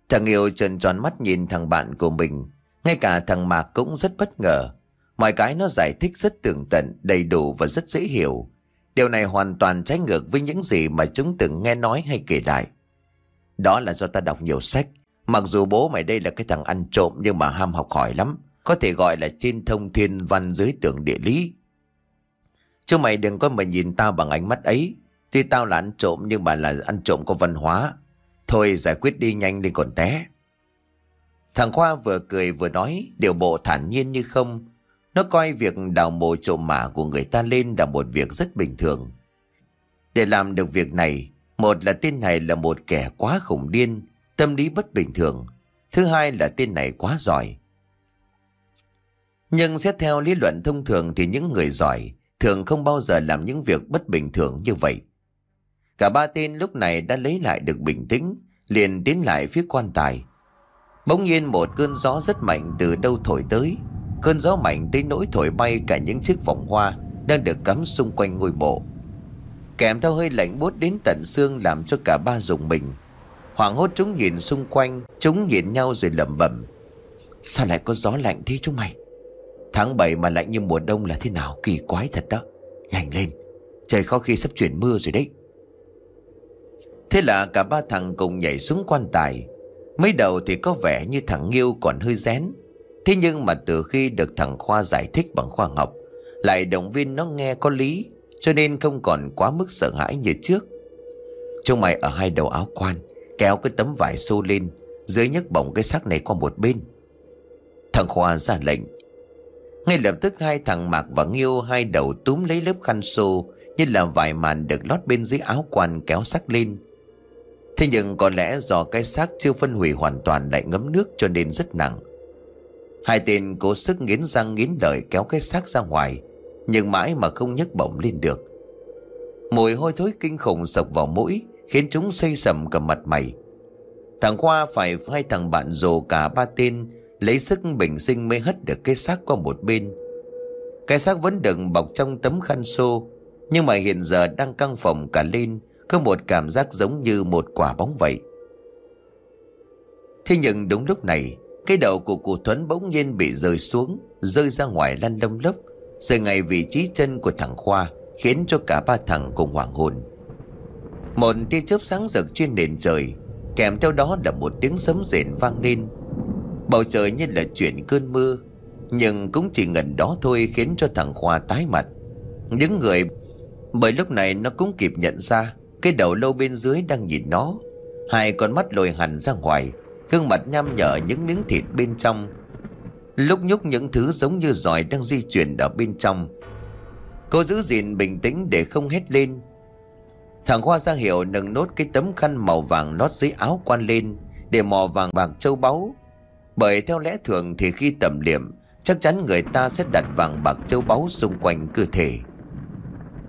Thằng yêu trần tròn mắt nhìn thằng bạn của mình. Ngay cả thằng Mạc cũng rất bất ngờ. Mọi cái nó giải thích rất tường tận, đầy đủ và rất dễ hiểu. Điều này hoàn toàn trái ngược với những gì mà chúng từng nghe nói hay kể lại. Đó là do ta đọc nhiều sách. Mặc dù bố mày đây là cái thằng ăn trộm nhưng mà ham học hỏi lắm. Có thể gọi là trên thông thiên văn dưới tưởng địa lý. Chứ mày đừng có mà nhìn tao bằng ánh mắt ấy. Tuy tao là ăn trộm nhưng bà là ăn trộm có văn hóa. Thôi giải quyết đi nhanh lên còn té. Thằng Khoa vừa cười vừa nói điều bộ thản nhiên như không. Nó coi việc đào mồ trộm mả của người ta lên là một việc rất bình thường. Để làm được việc này, một là tên này là một kẻ quá khủng điên, tâm lý bất bình thường. Thứ hai là tên này quá giỏi. Nhưng xét theo lý luận thông thường thì những người giỏi thường không bao giờ làm những việc bất bình thường như vậy. Cả ba tên lúc này đã lấy lại được bình tĩnh, liền tiến lại phía quan tài. Bỗng nhiên một cơn gió rất mạnh từ đâu thổi tới. Cơn gió mạnh tới nỗi thổi bay cả những chiếc vòng hoa đang được cắm xung quanh ngôi mộ. Kèm theo hơi lạnh buốt đến tận xương làm cho cả ba rùng mình. hoàng hốt chúng nhìn xung quanh, chúng nhìn nhau rồi lẩm bẩm. Sao lại có gió lạnh thế chúng mày? Tháng 7 mà lạnh như mùa đông là thế nào? Kỳ quái thật đó. Nhanh lên, trời khó khi sắp chuyển mưa rồi đấy. Thế là cả ba thằng cùng nhảy xuống quan tài Mới đầu thì có vẻ như thằng Nghiêu còn hơi rén Thế nhưng mà từ khi được thằng Khoa giải thích bằng khoa học Lại động viên nó nghe có lý Cho nên không còn quá mức sợ hãi như trước Trong mày ở hai đầu áo quan Kéo cái tấm vải xô lên Dưới nhấc bổng cái xác này qua một bên Thằng Khoa ra lệnh Ngay lập tức hai thằng Mạc và Nghiêu Hai đầu túm lấy lớp khăn xô Như là vải màn được lót bên dưới áo quan kéo xác lên Thế nhưng có lẽ do cái xác chưa phân hủy hoàn toàn lại ngấm nước cho nên rất nặng. Hai tên cố sức nghiến răng nghiến lợi kéo cái xác ra ngoài, nhưng mãi mà không nhấc bổng lên được. Mùi hôi thối kinh khủng sộc vào mũi, khiến chúng xây sầm cả mặt mày. Thằng Khoa phải hai thằng bạn dồ cả ba tên, lấy sức bình sinh mới hất được cái xác qua một bên. Cái xác vẫn đựng bọc trong tấm khăn xô, nhưng mà hiện giờ đang căng phòng cả lên, có một cảm giác giống như một quả bóng vậy Thế nhưng đúng lúc này Cái đầu của cụ Thuấn bỗng nhiên bị rơi xuống Rơi ra ngoài lăn lông lốc Rơi ngay vị trí chân của thằng Khoa Khiến cho cả ba thằng cùng hoảng hồn Một tia chớp sáng rực trên nền trời Kèm theo đó là một tiếng sấm rền vang lên Bầu trời như là chuyển cơn mưa Nhưng cũng chỉ ngần đó thôi khiến cho thằng Khoa tái mặt Những người Bởi lúc này nó cũng kịp nhận ra cái đầu lâu bên dưới đang nhìn nó Hai con mắt lồi hẳn ra ngoài Gương mặt nham nhở những miếng thịt bên trong Lúc nhúc những thứ giống như giỏi đang di chuyển ở bên trong Cô giữ gìn bình tĩnh để không hét lên Thằng Khoa sang hiệu nâng nốt cái tấm khăn màu vàng lót dưới áo quan lên Để mò vàng bạc châu báu Bởi theo lẽ thường thì khi tẩm liệm Chắc chắn người ta sẽ đặt vàng bạc châu báu xung quanh cơ thể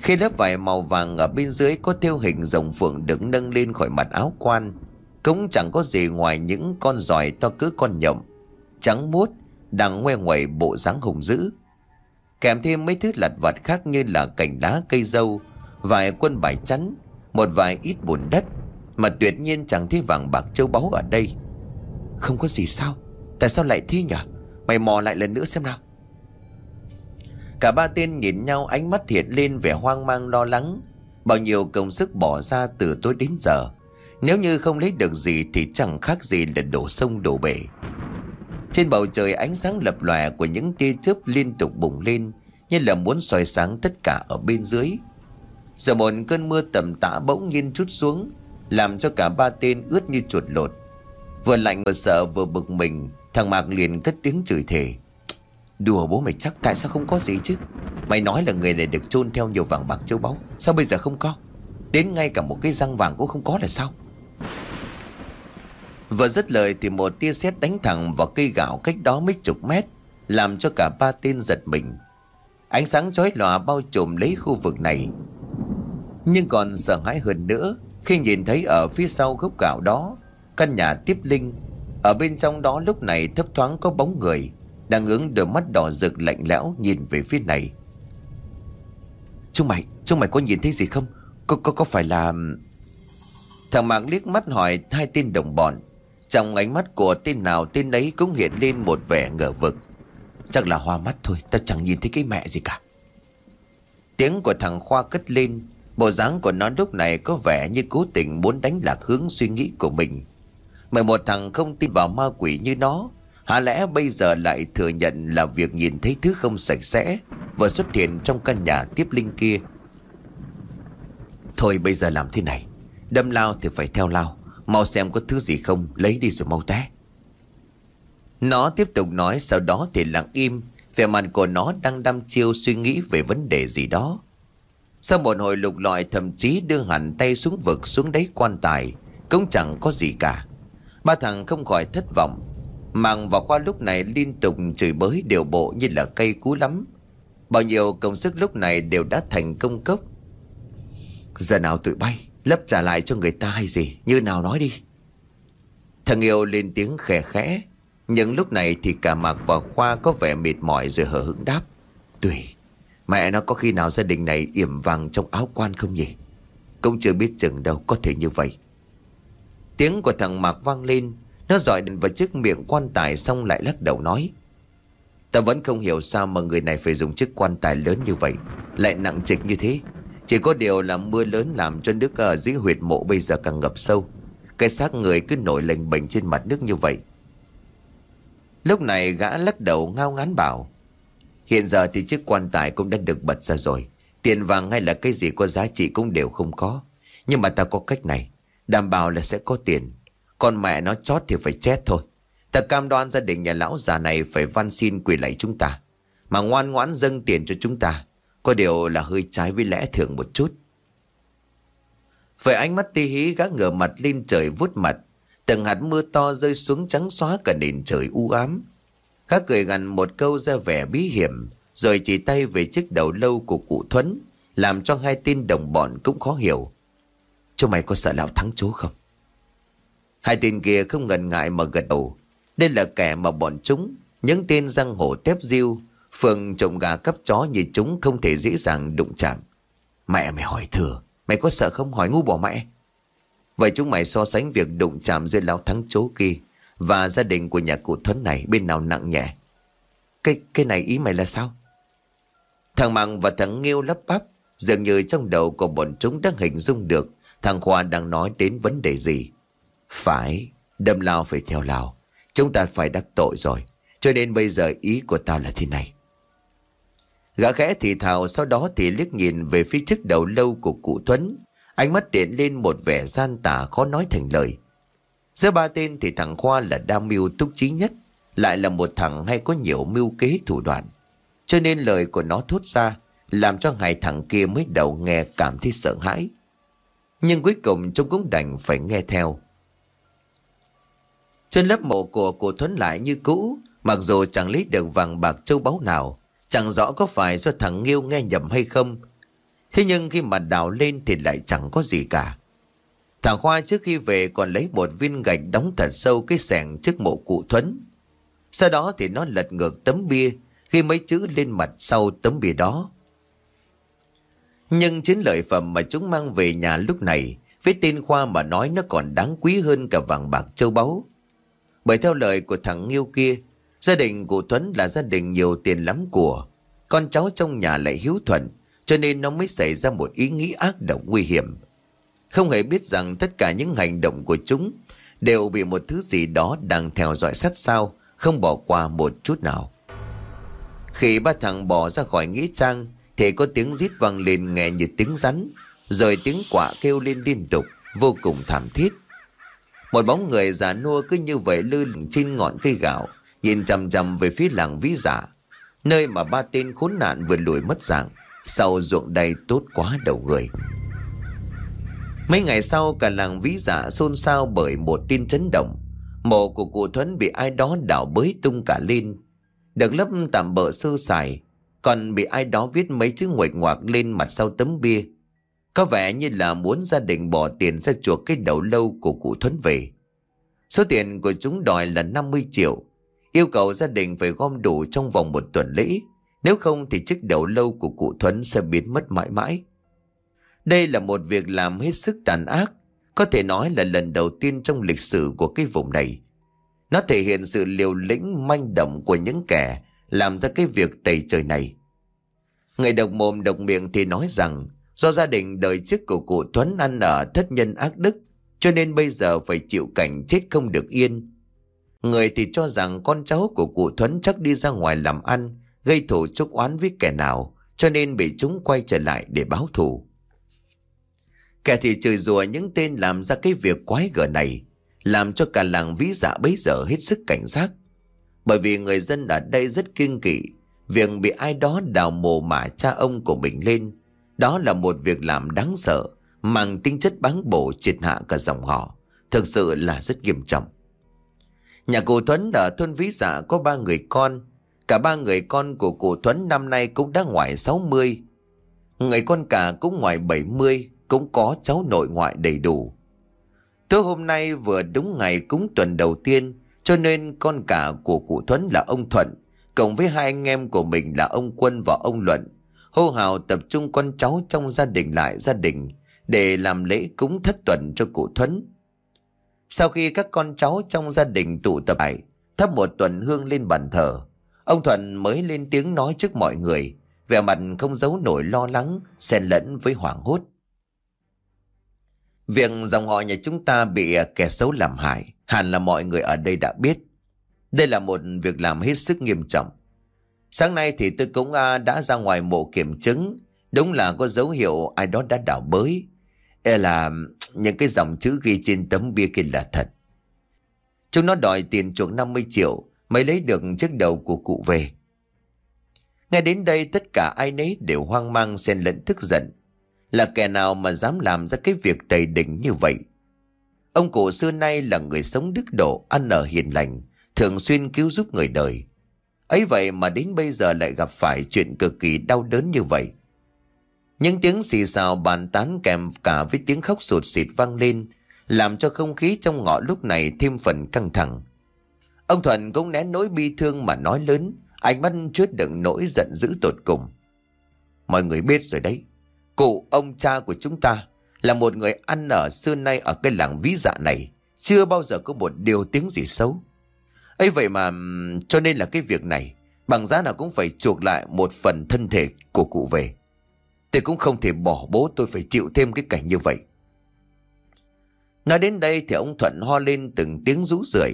khi lớp vải màu vàng ở bên dưới có theo hình rồng phượng đứng nâng lên khỏi mặt áo quan, cũng chẳng có gì ngoài những con giỏi to cứ con nhộng, trắng muốt, đang ngoe ngoẩy bộ dáng hùng dữ. Kèm thêm mấy thứ lặt vặt khác như là cành lá cây dâu, vài quân bài chắn, một vài ít bùn đất, mà tuyệt nhiên chẳng thấy vàng bạc châu báu ở đây. Không có gì sao? Tại sao lại thế nhỉ? Mày mò lại lần nữa xem nào. Cả ba tên nhìn nhau ánh mắt hiện lên vẻ hoang mang lo lắng. Bao nhiêu công sức bỏ ra từ tối đến giờ. Nếu như không lấy được gì thì chẳng khác gì là đổ sông đổ bể. Trên bầu trời ánh sáng lập lòe của những tia chớp liên tục bùng lên như là muốn soi sáng tất cả ở bên dưới. Rồi một cơn mưa tầm tã bỗng nhiên chút xuống làm cho cả ba tên ướt như chuột lột. Vừa lạnh vừa sợ vừa bực mình thằng Mạc liền cất tiếng chửi thề. Đùa bố mày chắc tại sao không có gì chứ Mày nói là người này được chôn theo nhiều vàng bạc châu báu Sao bây giờ không có Đến ngay cả một cái răng vàng cũng không có là sao Vừa dứt lời thì một tia sét đánh thẳng vào cây gạo cách đó mấy chục mét Làm cho cả ba tên giật mình Ánh sáng chói lòa bao trùm lấy khu vực này Nhưng còn sợ hãi hơn nữa Khi nhìn thấy ở phía sau gốc gạo đó Căn nhà tiếp linh Ở bên trong đó lúc này thấp thoáng có bóng người đang ngưỡng đôi mắt đỏ rực lạnh lẽo nhìn về phía này. Chúng mày, chúng mày có nhìn thấy gì không? Có có có phải là... Thằng Mạng liếc mắt hỏi hai tên đồng bọn. Trong ánh mắt của tên nào tên ấy cũng hiện lên một vẻ ngờ vực. Chắc là hoa mắt thôi, tao chẳng nhìn thấy cái mẹ gì cả. Tiếng của thằng Khoa cất lên, bộ dáng của nó lúc này có vẻ như cố tình muốn đánh lạc hướng suy nghĩ của mình. Mời một thằng không tin vào ma quỷ như nó Hả lẽ bây giờ lại thừa nhận là việc nhìn thấy thứ không sạch sẽ Vừa xuất hiện trong căn nhà tiếp linh kia Thôi bây giờ làm thế này Đâm lao thì phải theo lao Mau xem có thứ gì không Lấy đi rồi mau té Nó tiếp tục nói Sau đó thì lặng im Vẻ mặt của nó đang đăm chiêu suy nghĩ về vấn đề gì đó Sau một hồi lục lọi Thậm chí đưa hẳn tay xuống vực Xuống đáy quan tài Cũng chẳng có gì cả Ba thằng không khỏi thất vọng Màng và Khoa lúc này liên tục chửi bới đều bộ như là cây cú lắm. Bao nhiêu công sức lúc này đều đã thành công cốc. Giờ nào tụi bay, lấp trả lại cho người ta hay gì, như nào nói đi. Thằng yêu lên tiếng khẽ khẽ, nhưng lúc này thì cả Mạc và Khoa có vẻ mệt mỏi rồi hờ hững đáp. Tùy, mẹ nó có khi nào gia đình này yểm vàng trong áo quan không nhỉ? Cũng chưa biết chừng đâu có thể như vậy. Tiếng của thằng Mạc vang lên nó dọi đèn vào chiếc miệng quan tài xong lại lắc đầu nói Ta vẫn không hiểu sao mà người này phải dùng chiếc quan tài lớn như vậy Lại nặng trịch như thế Chỉ có điều là mưa lớn làm cho nước ở ờ, dưới huyệt mộ bây giờ càng ngập sâu Cái xác người cứ nổi lềnh bềnh trên mặt nước như vậy Lúc này gã lắc đầu ngao ngán bảo Hiện giờ thì chiếc quan tài cũng đã được bật ra rồi Tiền vàng hay là cái gì có giá trị cũng đều không có Nhưng mà ta có cách này Đảm bảo là sẽ có tiền con mẹ nó chót thì phải chết thôi. Ta cam đoan gia đình nhà lão già này phải van xin quỳ lạy chúng ta. Mà ngoan ngoãn dâng tiền cho chúng ta. Có điều là hơi trái với lẽ thường một chút. Với ánh mắt tí hí gác ngửa mặt lên trời vút mặt. Từng hạt mưa to rơi xuống trắng xóa cả nền trời u ám. Gã cười gằn một câu ra vẻ bí hiểm. Rồi chỉ tay về chiếc đầu lâu của cụ Thuấn. Làm cho hai tin đồng bọn cũng khó hiểu. Chúng mày có sợ lão thắng chú không? Hai tên kia không ngần ngại mà gật đầu. Đây là kẻ mà bọn chúng, những tên răng hổ tép diêu, phường trộm gà cắp chó như chúng không thể dễ dàng đụng chạm. Mẹ mày hỏi thừa, mày có sợ không hỏi ngu bỏ mẹ? Vậy chúng mày so sánh việc đụng chạm giữa lão thắng chố kia và gia đình của nhà cụ Thuấn này bên nào nặng nhẹ. Cái, cái này ý mày là sao? Thằng Mạng và thằng Nghiêu lắp bắp, dường như trong đầu của bọn chúng đang hình dung được thằng Khoa đang nói đến vấn đề gì. Phải, đâm lao phải theo lao. Chúng ta phải đắc tội rồi. Cho nên bây giờ ý của tao là thế này. Gã khẽ thì thào sau đó thì liếc nhìn về phía trước đầu lâu của cụ Tuấn. Ánh mắt điện lên một vẻ gian tả khó nói thành lời. Giữa ba tên thì thằng Khoa là đa mưu túc trí nhất. Lại là một thằng hay có nhiều mưu kế thủ đoạn. Cho nên lời của nó thốt ra làm cho hai thằng kia mới đầu nghe cảm thấy sợ hãi. Nhưng cuối cùng chúng cũng đành phải nghe theo. Trên lớp mộ của cụ Thuấn lại như cũ, mặc dù chẳng lấy được vàng bạc châu báu nào, chẳng rõ có phải do thằng Nghiêu nghe nhầm hay không. Thế nhưng khi mà đào lên thì lại chẳng có gì cả. Thằng Khoa trước khi về còn lấy một viên gạch đóng thật sâu cái sẻng trước mộ cụ Thuấn. Sau đó thì nó lật ngược tấm bia, khi mấy chữ lên mặt sau tấm bia đó. Nhưng chiến lợi phẩm mà chúng mang về nhà lúc này, với tên Khoa mà nói nó còn đáng quý hơn cả vàng bạc châu báu. Bởi theo lời của thằng Nghiêu kia, gia đình của Tuấn là gia đình nhiều tiền lắm của. Con cháu trong nhà lại hiếu thuận, cho nên nó mới xảy ra một ý nghĩ ác độc nguy hiểm. Không hề biết rằng tất cả những hành động của chúng đều bị một thứ gì đó đang theo dõi sát sao, không bỏ qua một chút nào. Khi ba thằng bỏ ra khỏi nghĩa trang, thì có tiếng rít vang lên nghe như tiếng rắn, rồi tiếng quạ kêu lên liên tục, vô cùng thảm thiết. Một bóng người già nua cứ như vậy lư lửng trên ngọn cây gạo, nhìn chằm chằm về phía làng vĩ giả, dạ, nơi mà ba tên khốn nạn vừa lùi mất dạng, sau ruộng đầy tốt quá đầu người. Mấy ngày sau cả làng vĩ giả dạ xôn xao bởi một tin chấn động. Mộ của cụ Thuấn bị ai đó đảo bới tung cả lên. Được lấp tạm bỡ sơ sài. Còn bị ai đó viết mấy chữ nguệch ngoạc lên mặt sau tấm bia. Có vẻ như là muốn gia đình bỏ tiền ra chuộc cái đầu lâu của cụ Thuấn về. Số tiền của chúng đòi là 50 triệu. Yêu cầu gia đình phải gom đủ trong vòng một tuần lễ. Nếu không thì chiếc đầu lâu của cụ Thuấn sẽ biến mất mãi mãi. Đây là một việc làm hết sức tàn ác. Có thể nói là lần đầu tiên trong lịch sử của cái vùng này. Nó thể hiện sự liều lĩnh manh động của những kẻ làm ra cái việc tày trời này. Người độc mồm độc miệng thì nói rằng Do gia đình đời trước của cụ Thuấn ăn ở thất nhân ác đức Cho nên bây giờ phải chịu cảnh chết không được yên Người thì cho rằng con cháu của cụ Thuấn chắc đi ra ngoài làm ăn Gây thủ chốc oán với kẻ nào Cho nên bị chúng quay trở lại để báo thù Kẻ thì chửi rủa những tên làm ra cái việc quái gở này Làm cho cả làng ví dạ bấy giờ hết sức cảnh giác Bởi vì người dân ở đây rất kiêng kỵ Việc bị ai đó đào mồ mả cha ông của mình lên đó là một việc làm đáng sợ, mang tính chất bán bổ triệt hạ cả dòng họ, thực sự là rất nghiêm trọng. Nhà cụ Thuấn ở thôn ví Dạ có ba người con, cả ba người con của cụ Thuấn năm nay cũng đã ngoài 60. Người con cả cũng ngoài 70, cũng có cháu nội ngoại đầy đủ. Tối hôm nay vừa đúng ngày cúng tuần đầu tiên, cho nên con cả của cụ Thuấn là ông Thuận, cộng với hai anh em của mình là ông Quân và ông Luận, hô hào tập trung con cháu trong gia đình lại gia đình để làm lễ cúng thất tuần cho cụ Thuấn. Sau khi các con cháu trong gia đình tụ tập lại, thắp một tuần hương lên bàn thờ, ông Thuận mới lên tiếng nói trước mọi người, vẻ mặt không giấu nổi lo lắng, xen lẫn với hoảng hốt. Việc dòng họ nhà chúng ta bị à, kẻ xấu làm hại, hẳn là mọi người ở đây đã biết. Đây là một việc làm hết sức nghiêm trọng Sáng nay thì tôi cũng à, đã ra ngoài mộ kiểm chứng. Đúng là có dấu hiệu ai đó đã đảo bới. E là những cái dòng chữ ghi trên tấm bia kia là thật. Chúng nó đòi tiền chuộc 50 triệu mới lấy được chiếc đầu của cụ về. Nghe đến đây tất cả ai nấy đều hoang mang xen lẫn tức giận. Là kẻ nào mà dám làm ra cái việc tày đỉnh như vậy? Ông cụ xưa nay là người sống đức độ, ăn ở hiền lành, thường xuyên cứu giúp người đời. Ấy vậy mà đến bây giờ lại gặp phải chuyện cực kỳ đau đớn như vậy. Những tiếng xì xào bàn tán kèm cả với tiếng khóc sụt xịt vang lên, làm cho không khí trong ngõ lúc này thêm phần căng thẳng. Ông Thuận cũng nén nỗi bi thương mà nói lớn, ánh mắt chứa đựng nỗi giận dữ tột cùng. Mọi người biết rồi đấy, cụ ông cha của chúng ta là một người ăn ở xưa nay ở cái làng ví dạ này, chưa bao giờ có một điều tiếng gì xấu ấy vậy mà cho nên là cái việc này bằng giá nào cũng phải chuộc lại một phần thân thể của cụ về. Tôi cũng không thể bỏ bố tôi phải chịu thêm cái cảnh như vậy. Nói đến đây thì ông Thuận ho lên từng tiếng rú rượi.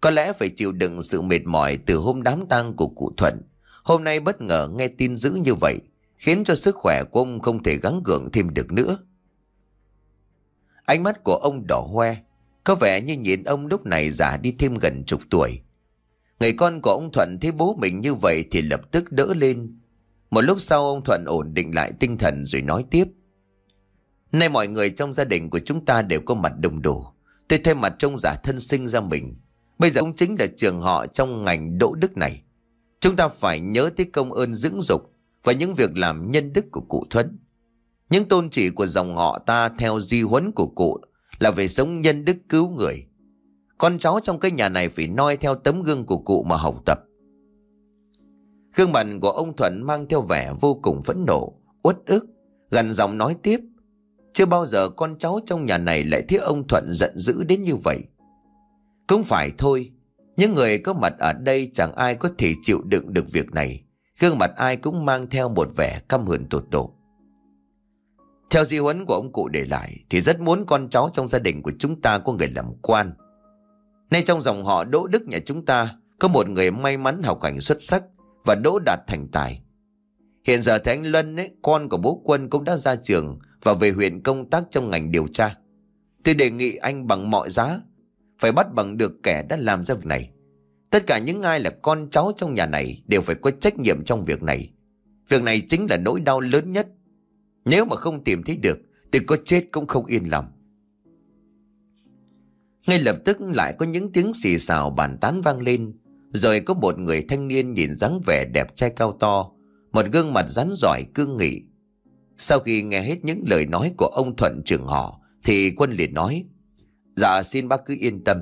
Có lẽ phải chịu đựng sự mệt mỏi từ hôm đám tang của cụ Thuận. Hôm nay bất ngờ nghe tin dữ như vậy, khiến cho sức khỏe của ông không thể gắng gượng thêm được nữa. Ánh mắt của ông đỏ hoe, có vẻ như nhìn ông lúc này già đi thêm gần chục tuổi. Người con của ông Thuận thấy bố mình như vậy thì lập tức đỡ lên. Một lúc sau ông Thuận ổn định lại tinh thần rồi nói tiếp. Nay mọi người trong gia đình của chúng ta đều có mặt đồng đủ. Tôi thêm mặt trông giả thân sinh ra mình. Bây giờ ông chính là trường họ trong ngành đỗ đức này. Chúng ta phải nhớ tới công ơn dưỡng dục và những việc làm nhân đức của cụ Thuấn. Những tôn chỉ của dòng họ ta theo di huấn của cụ là về sống nhân đức cứu người. Con cháu trong cái nhà này phải noi theo tấm gương của cụ mà học tập. Gương mặt của ông Thuận mang theo vẻ vô cùng phẫn nộ, uất ức, gần giọng nói tiếp. Chưa bao giờ con cháu trong nhà này lại thấy ông Thuận giận dữ đến như vậy. Cũng phải thôi, những người có mặt ở đây chẳng ai có thể chịu đựng được việc này. Gương mặt ai cũng mang theo một vẻ căm hờn tột độ. Theo di huấn của ông cụ để lại thì rất muốn con cháu trong gia đình của chúng ta có người làm quan. Nay trong dòng họ Đỗ Đức nhà chúng ta có một người may mắn học hành xuất sắc và đỗ đạt thành tài. Hiện giờ thì anh Lân ấy, con của bố quân cũng đã ra trường và về huyện công tác trong ngành điều tra. Tôi đề nghị anh bằng mọi giá phải bắt bằng được kẻ đã làm ra việc này. Tất cả những ai là con cháu trong nhà này đều phải có trách nhiệm trong việc này. Việc này chính là nỗi đau lớn nhất nếu mà không tìm thấy được thì có chết cũng không yên lòng Ngay lập tức lại có những tiếng xì xào bàn tán vang lên Rồi có một người thanh niên nhìn dáng vẻ đẹp trai cao to Một gương mặt rắn giỏi cương nghị Sau khi nghe hết những lời nói của ông Thuận trưởng họ Thì quân liền nói Dạ xin bác cứ yên tâm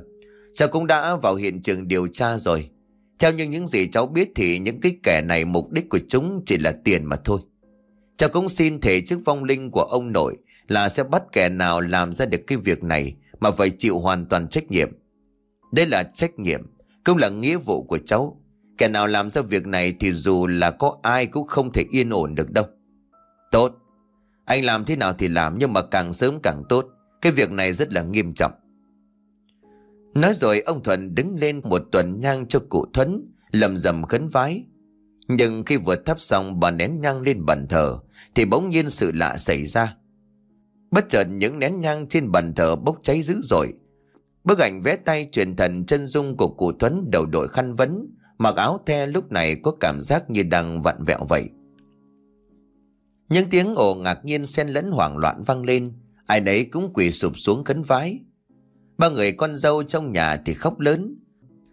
Cháu cũng đã vào hiện trường điều tra rồi Theo như những gì cháu biết thì những cái kẻ này mục đích của chúng chỉ là tiền mà thôi Cháu cũng xin thể trước vong linh của ông nội là sẽ bắt kẻ nào làm ra được cái việc này mà phải chịu hoàn toàn trách nhiệm. Đây là trách nhiệm, cũng là nghĩa vụ của cháu. Kẻ nào làm ra việc này thì dù là có ai cũng không thể yên ổn được đâu. Tốt, anh làm thế nào thì làm nhưng mà càng sớm càng tốt. Cái việc này rất là nghiêm trọng. Nói rồi ông Thuận đứng lên một tuần nhang cho cụ Thuấn, lầm rầm khấn vái. Nhưng khi vừa thắp xong bà nén nhang lên bàn thờ Thì bỗng nhiên sự lạ xảy ra Bất chợt những nén nhang trên bàn thờ bốc cháy dữ dội Bức ảnh vẽ tay truyền thần chân dung của cụ Thuấn đầu đội khăn vấn Mặc áo the lúc này có cảm giác như đang vặn vẹo vậy Những tiếng ồ ngạc nhiên xen lẫn hoảng loạn vang lên Ai nấy cũng quỳ sụp xuống khấn vái Ba người con dâu trong nhà thì khóc lớn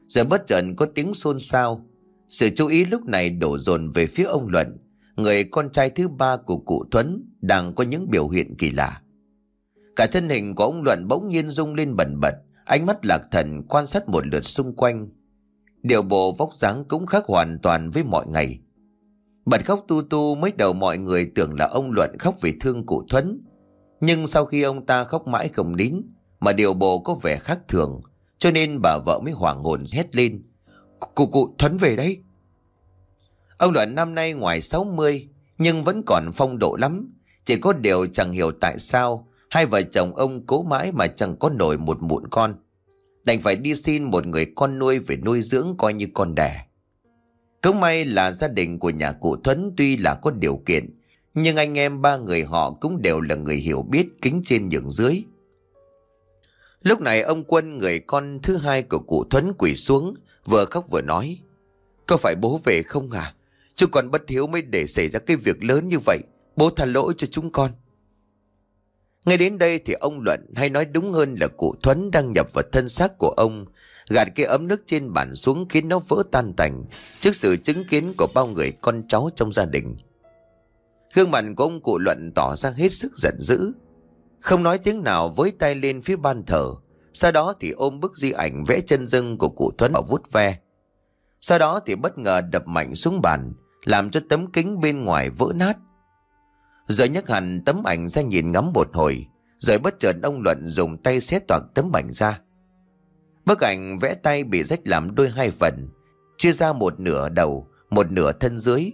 Giờ bất chợt có tiếng xôn xao sự chú ý lúc này đổ dồn về phía ông Luận, người con trai thứ ba của cụ Thuấn đang có những biểu hiện kỳ lạ. Cả thân hình của ông Luận bỗng nhiên rung lên bẩn bật, ánh mắt lạc thần quan sát một lượt xung quanh. Điều bộ vóc dáng cũng khác hoàn toàn với mọi ngày. Bật khóc tu tu mới đầu mọi người tưởng là ông Luận khóc vì thương cụ Thuấn. Nhưng sau khi ông ta khóc mãi không nín, mà điều bộ có vẻ khác thường, cho nên bà vợ mới hoảng hồn hét lên. Cụ cụ Thuấn về đây Ông Luận năm nay ngoài 60 nhưng vẫn còn phong độ lắm. Chỉ có điều chẳng hiểu tại sao hai vợ chồng ông cố mãi mà chẳng có nổi một mụn con. Đành phải đi xin một người con nuôi về nuôi dưỡng coi như con đẻ. Cũng may là gia đình của nhà cụ Thuấn tuy là có điều kiện, nhưng anh em ba người họ cũng đều là người hiểu biết kính trên nhường dưới. Lúc này ông Quân người con thứ hai của cụ Thuấn quỳ xuống, Vừa khóc vừa nói Có phải bố về không à Chúng con bất hiếu mới để xảy ra cái việc lớn như vậy Bố tha lỗi cho chúng con Ngay đến đây thì ông Luận hay nói đúng hơn là cụ Thuấn đang nhập vào thân xác của ông Gạt cái ấm nước trên bàn xuống khiến nó vỡ tan tành Trước sự chứng kiến của bao người con cháu trong gia đình Gương mặt của ông cụ Luận tỏ ra hết sức giận dữ Không nói tiếng nào với tay lên phía ban thờ sau đó thì ôm bức di ảnh vẽ chân dưng của cụ Thuấn vào vút ve. Sau đó thì bất ngờ đập mạnh xuống bàn, làm cho tấm kính bên ngoài vỡ nát. Rồi nhấc hẳn tấm ảnh ra nhìn ngắm một hồi, rồi bất chợt ông Luận dùng tay xé toạc tấm ảnh ra. Bức ảnh vẽ tay bị rách làm đôi hai phần, chia ra một nửa đầu, một nửa thân dưới.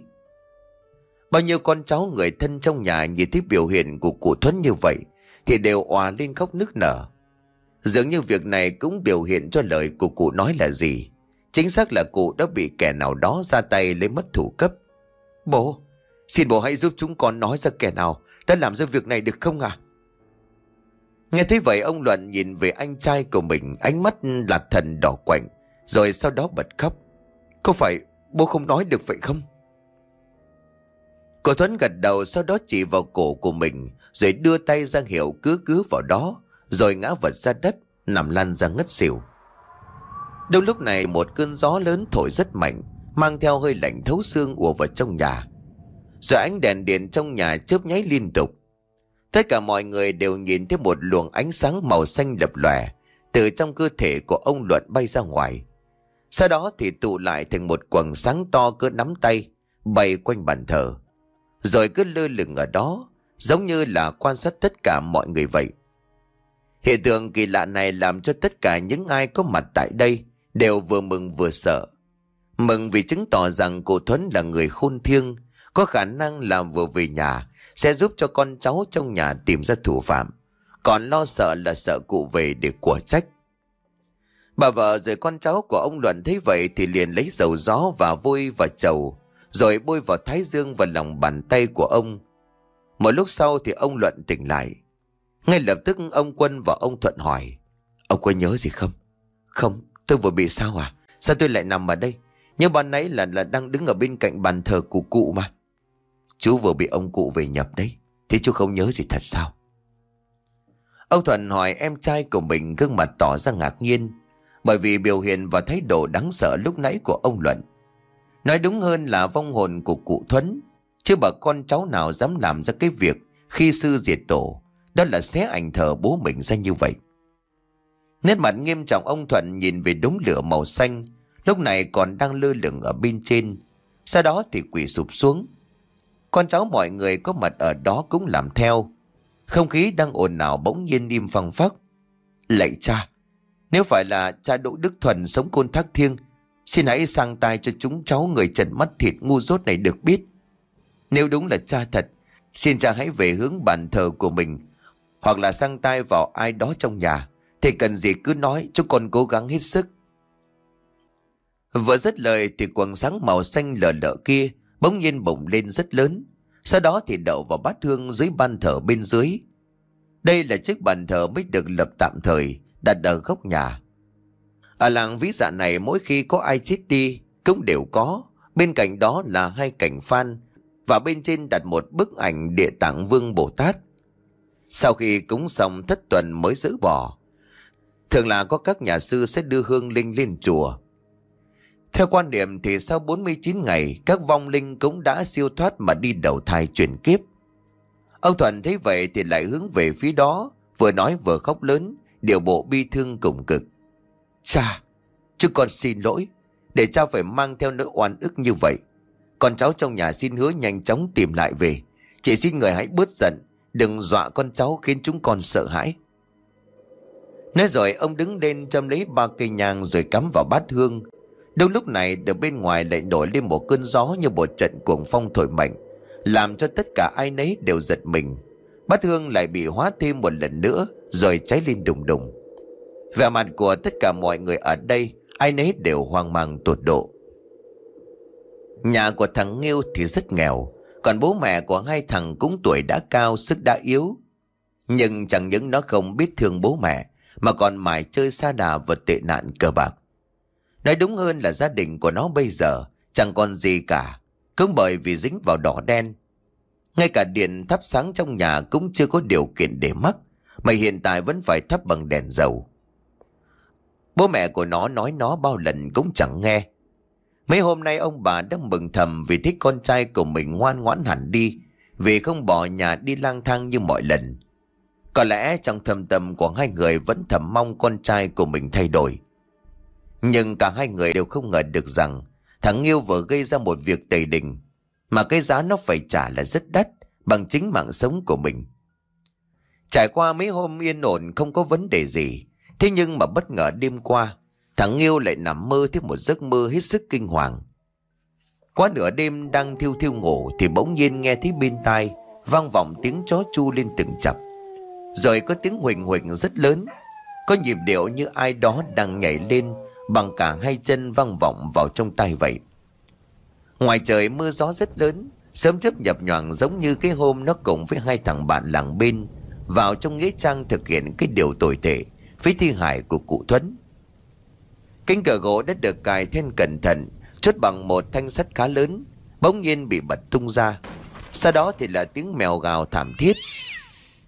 Bao nhiêu con cháu người thân trong nhà nhìn thấy biểu hiện của cụ Thuấn như vậy thì đều òa lên khóc nức nở. Dường như việc này cũng biểu hiện cho lời của cụ nói là gì. Chính xác là cụ đã bị kẻ nào đó ra tay lấy mất thủ cấp. Bố, xin bố hãy giúp chúng con nói ra kẻ nào đã làm ra việc này được không ạ? Nghe thấy vậy ông Luận nhìn về anh trai của mình ánh mắt lạc thần đỏ quạnh rồi sau đó bật khóc. Có phải bố không nói được vậy không? Cô Thuấn gật đầu sau đó chỉ vào cổ của mình rồi đưa tay ra hiệu cứ cứ vào đó. Rồi ngã vật ra đất Nằm lăn ra ngất xỉu Đâu lúc này một cơn gió lớn thổi rất mạnh Mang theo hơi lạnh thấu xương ùa vào trong nhà Rồi ánh đèn điện trong nhà chớp nháy liên tục Tất cả mọi người đều nhìn thấy một luồng ánh sáng màu xanh lập lòe Từ trong cơ thể của ông Luận bay ra ngoài Sau đó thì tụ lại thành một quầng sáng to cỡ nắm tay Bay quanh bàn thờ Rồi cứ lơ lửng ở đó Giống như là quan sát tất cả mọi người vậy Hiện tượng kỳ lạ này làm cho tất cả những ai có mặt tại đây đều vừa mừng vừa sợ. Mừng vì chứng tỏ rằng cô Thuấn là người khôn thiêng, có khả năng làm vừa về nhà, sẽ giúp cho con cháu trong nhà tìm ra thủ phạm. Còn lo sợ là sợ cụ về để của trách. Bà vợ rồi con cháu của ông Luận thấy vậy thì liền lấy dầu gió và vôi và chầu, rồi bôi vào thái dương và lòng bàn tay của ông. Một lúc sau thì ông Luận tỉnh lại. Ngay lập tức ông Quân và ông Thuận hỏi Ông có nhớ gì không? Không, tôi vừa bị sao à? Sao tôi lại nằm ở đây? Nhớ ban nãy là là đang đứng ở bên cạnh bàn thờ của cụ mà Chú vừa bị ông cụ về nhập đấy Thế chú không nhớ gì thật sao? Ông Thuận hỏi em trai của mình gương mặt tỏ ra ngạc nhiên Bởi vì biểu hiện và thái độ đáng sợ lúc nãy của ông Luận Nói đúng hơn là vong hồn của cụ Thuấn Chứ bà con cháu nào dám làm ra cái việc khi sư diệt tổ đó là xé ảnh thờ bố mình ra như vậy Nét mặt nghiêm trọng ông Thuận nhìn về đống lửa màu xanh Lúc này còn đang lơ lửng ở bên trên Sau đó thì quỷ sụp xuống Con cháu mọi người có mặt ở đó cũng làm theo Không khí đang ồn ào bỗng nhiên im phăng phắc Lạy cha Nếu phải là cha Đỗ Đức Thuần sống côn thác thiêng Xin hãy sang tay cho chúng cháu người trần mắt thịt ngu dốt này được biết Nếu đúng là cha thật Xin cha hãy về hướng bàn thờ của mình hoặc là sang tay vào ai đó trong nhà. Thì cần gì cứ nói, chúng con cố gắng hết sức. Vừa dứt lời thì quần sáng màu xanh lờ lợ kia bỗng nhiên bùng lên rất lớn. Sau đó thì đậu vào bát hương dưới ban thờ bên dưới. Đây là chiếc bàn thờ mới được lập tạm thời, đặt ở góc nhà. Ở làng ví dạ này mỗi khi có ai chết đi, cũng đều có. Bên cạnh đó là hai cảnh phan, và bên trên đặt một bức ảnh địa tạng vương Bồ Tát. Sau khi cúng xong thất tuần mới giữ bỏ. Thường là có các nhà sư sẽ đưa hương linh lên chùa. Theo quan niệm thì sau 49 ngày, các vong linh cũng đã siêu thoát mà đi đầu thai chuyển kiếp. Ông Thuận thấy vậy thì lại hướng về phía đó, vừa nói vừa khóc lớn, điều bộ bi thương cùng cực. Cha, chúng con xin lỗi, để cha phải mang theo nỗi oan ức như vậy. Con cháu trong nhà xin hứa nhanh chóng tìm lại về. Chỉ xin người hãy bớt giận, Đừng dọa con cháu khiến chúng con sợ hãi Nói rồi ông đứng lên châm lấy ba cây nhang rồi cắm vào bát hương Đâu lúc này từ bên ngoài lại nổi lên một cơn gió như một trận cuồng phong thổi mạnh Làm cho tất cả ai nấy đều giật mình Bát hương lại bị hóa thêm một lần nữa rồi cháy lên đùng đùng Vẻ mặt của tất cả mọi người ở đây Ai nấy đều hoang mang tột độ Nhà của thằng Nghiêu thì rất nghèo còn bố mẹ của hai thằng cũng tuổi đã cao, sức đã yếu. Nhưng chẳng những nó không biết thương bố mẹ, mà còn mải chơi xa đà và tệ nạn cờ bạc. Nói đúng hơn là gia đình của nó bây giờ chẳng còn gì cả, cũng bởi vì dính vào đỏ đen. Ngay cả điện thắp sáng trong nhà cũng chưa có điều kiện để mắc, mà hiện tại vẫn phải thắp bằng đèn dầu. Bố mẹ của nó nói nó bao lần cũng chẳng nghe, Mấy hôm nay ông bà đang mừng thầm vì thích con trai của mình ngoan ngoãn hẳn đi, vì không bỏ nhà đi lang thang như mọi lần. Có lẽ trong thâm tâm của hai người vẫn thầm mong con trai của mình thay đổi. Nhưng cả hai người đều không ngờ được rằng thằng yêu vừa gây ra một việc tày đình, mà cái giá nó phải trả là rất đắt bằng chính mạng sống của mình. Trải qua mấy hôm yên ổn không có vấn đề gì, thế nhưng mà bất ngờ đêm qua, Thằng yêu lại nằm mơ tiếp một giấc mơ hết sức kinh hoàng. Quá nửa đêm đang thiêu thiêu ngủ thì bỗng nhiên nghe thấy bên tai vang vọng tiếng chó chu lên từng chập. Rồi có tiếng huỳnh huỳnh rất lớn, có nhịp điệu như ai đó đang nhảy lên bằng cả hai chân vang vọng vào trong tai vậy. Ngoài trời mưa gió rất lớn, sớm chớp nhập nhoàng giống như cái hôm nó cùng với hai thằng bạn làng bên vào trong nghĩa trang thực hiện cái điều tồi tệ với thi hải của cụ Thuấn. Cánh cửa gỗ đã được cài thêm cẩn thận, chốt bằng một thanh sắt khá lớn, bỗng nhiên bị bật tung ra. Sau đó thì là tiếng mèo gào thảm thiết.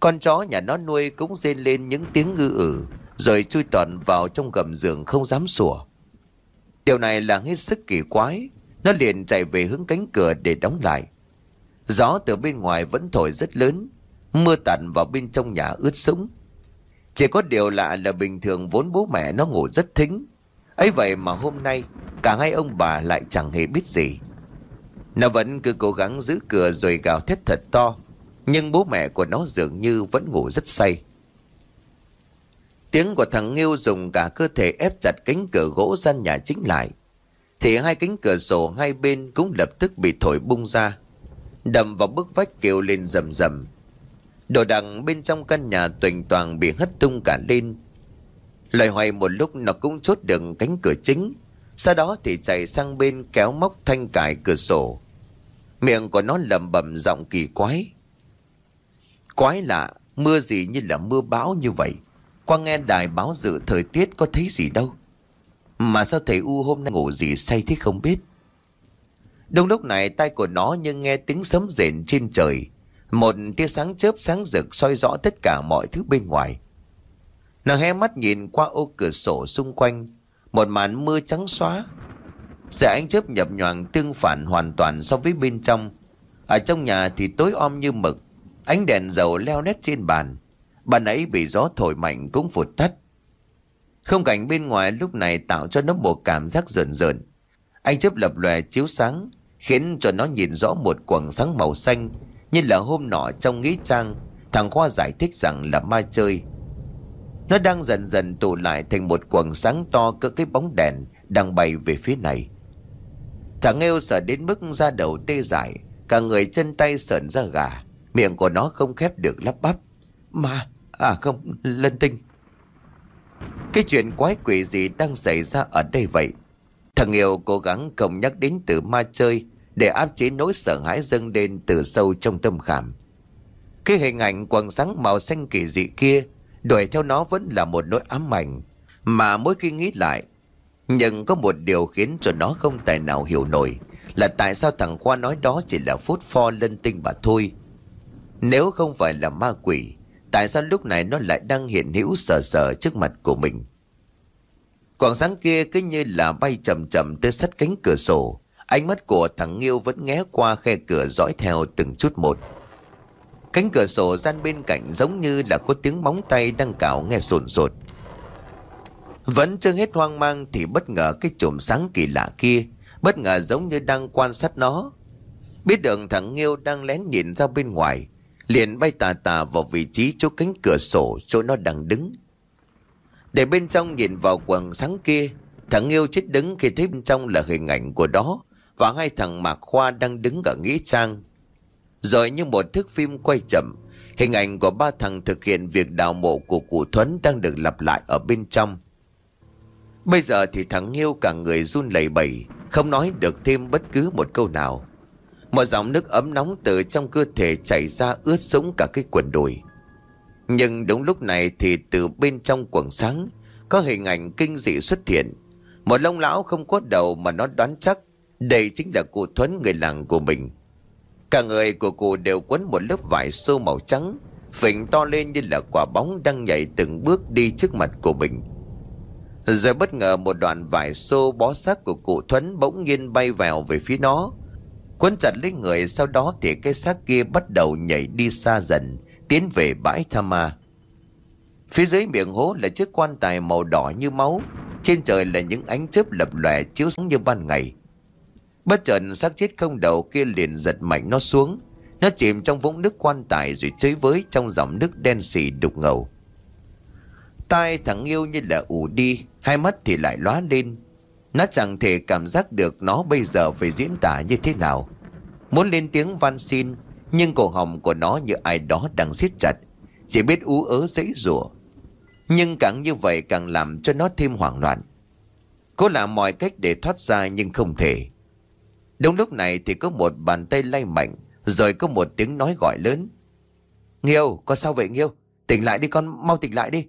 Con chó nhà nó nuôi cũng rên lên những tiếng ngư ử, rồi chui toàn vào trong gầm giường không dám sủa. Điều này là hết sức kỳ quái, nó liền chạy về hướng cánh cửa để đóng lại. Gió từ bên ngoài vẫn thổi rất lớn, mưa tạnh vào bên trong nhà ướt sũng. Chỉ có điều lạ là bình thường vốn bố mẹ nó ngủ rất thính, ấy vậy mà hôm nay Cả hai ông bà lại chẳng hề biết gì Nó vẫn cứ cố gắng giữ cửa rồi gào thét thật to Nhưng bố mẹ của nó dường như vẫn ngủ rất say Tiếng của thằng Nghiêu dùng cả cơ thể ép chặt cánh cửa gỗ gian nhà chính lại Thì hai cánh cửa sổ hai bên cũng lập tức bị thổi bung ra Đầm vào bức vách kêu lên rầm rầm Đồ đằng bên trong căn nhà tuỳnh toàn bị hất tung cả lên Loài hoài một lúc nó cũng chốt được cánh cửa chính. Sau đó thì chạy sang bên kéo móc thanh cài cửa sổ. Miệng của nó lầm bầm giọng kỳ quái. Quái lạ, mưa gì như là mưa bão như vậy. Qua nghe đài báo dự thời tiết có thấy gì đâu. Mà sao thầy U hôm nay ngủ gì say thế không biết. Đông lúc này tay của nó như nghe tiếng sấm rền trên trời. Một tia sáng chớp sáng rực soi rõ tất cả mọi thứ bên ngoài nàng hé mắt nhìn qua ô cửa sổ xung quanh Một màn mưa trắng xóa Sẽ ánh chớp nhập nhoàng tương phản hoàn toàn so với bên trong Ở trong nhà thì tối om như mực Ánh đèn dầu leo nét trên bàn Bàn ấy bị gió thổi mạnh cũng vụt tắt Không cảnh bên ngoài lúc này tạo cho nó một cảm giác rợn rợn Anh chớp lập lòe chiếu sáng Khiến cho nó nhìn rõ một quầng sáng màu xanh Như là hôm nọ trong nghĩ trang Thằng Khoa giải thích rằng là ma chơi nó đang dần dần tụ lại thành một quầng sáng to cỡ cái bóng đèn đang bay về phía này. Thằng yêu sợ đến mức da đầu tê dại, cả người chân tay sờn ra gà, miệng của nó không khép được lắp bắp. Mà, à không, lân tinh. Cái chuyện quái quỷ gì đang xảy ra ở đây vậy? Thằng yêu cố gắng không nhắc đến từ ma chơi để áp chế nỗi sợ hãi dâng lên từ sâu trong tâm khảm. Cái hình ảnh quần sáng màu xanh kỳ dị kia đuổi theo nó vẫn là một nỗi ám ảnh. Mà mỗi khi nghĩ lại, nhưng có một điều khiến cho nó không tài nào hiểu nổi là tại sao thằng Khoa nói đó chỉ là phút pho lân tinh mà thôi. Nếu không phải là ma quỷ, tại sao lúc này nó lại đang hiện hữu sờ sờ trước mặt của mình? Quảng sáng kia cứ như là bay chậm chậm tới sát cánh cửa sổ, ánh mắt của thằng Nghiêu vẫn nghé qua khe cửa dõi theo từng chút một. Cánh cửa sổ gian bên cạnh giống như là có tiếng móng tay đang cào nghe sồn sột. Vẫn chưa hết hoang mang thì bất ngờ cái chùm sáng kỳ lạ kia, bất ngờ giống như đang quan sát nó. Biết được thằng Nghiêu đang lén nhìn ra bên ngoài, liền bay tà tà vào vị trí chỗ cánh cửa sổ chỗ nó đang đứng. Để bên trong nhìn vào quần sáng kia, thằng Nghiêu chết đứng khi thấy bên trong là hình ảnh của đó và hai thằng Mạc Khoa đang đứng ở Nghĩa Trang rồi như một thước phim quay chậm Hình ảnh của ba thằng thực hiện việc đào mộ của cụ Thuấn đang được lặp lại ở bên trong Bây giờ thì thằng Nghiêu cả người run lẩy bẩy Không nói được thêm bất cứ một câu nào Một dòng nước ấm nóng từ trong cơ thể chảy ra ướt sũng cả cái quần đùi Nhưng đúng lúc này thì từ bên trong quần sáng Có hình ảnh kinh dị xuất hiện Một lông lão không có đầu mà nó đoán chắc Đây chính là cụ Thuấn người làng của mình Cả người của cụ đều quấn một lớp vải xô màu trắng, phình to lên như là quả bóng đang nhảy từng bước đi trước mặt của mình. Rồi bất ngờ một đoạn vải xô bó sát của cụ Thuấn bỗng nhiên bay vào về phía nó. Quấn chặt lấy người sau đó thì cái xác kia bắt đầu nhảy đi xa dần, tiến về bãi tham ma. Phía dưới miệng hố là chiếc quan tài màu đỏ như máu, trên trời là những ánh chớp lập lòe chiếu sáng như ban ngày. Bất chợt xác chết không đầu kia liền giật mạnh nó xuống Nó chìm trong vũng nước quan tài rồi chơi với trong dòng nước đen xì đục ngầu Tai thằng yêu như là ù đi Hai mắt thì lại lóa lên Nó chẳng thể cảm giác được nó bây giờ phải diễn tả như thế nào Muốn lên tiếng van xin Nhưng cổ họng của nó như ai đó đang siết chặt Chỉ biết ú ớ dãy rủa Nhưng càng như vậy càng làm cho nó thêm hoảng loạn cố làm mọi cách để thoát ra nhưng không thể Đúng lúc này thì có một bàn tay lay mạnh Rồi có một tiếng nói gọi lớn Nghiêu, có sao vậy Nghiêu? Tỉnh lại đi con, mau tỉnh lại đi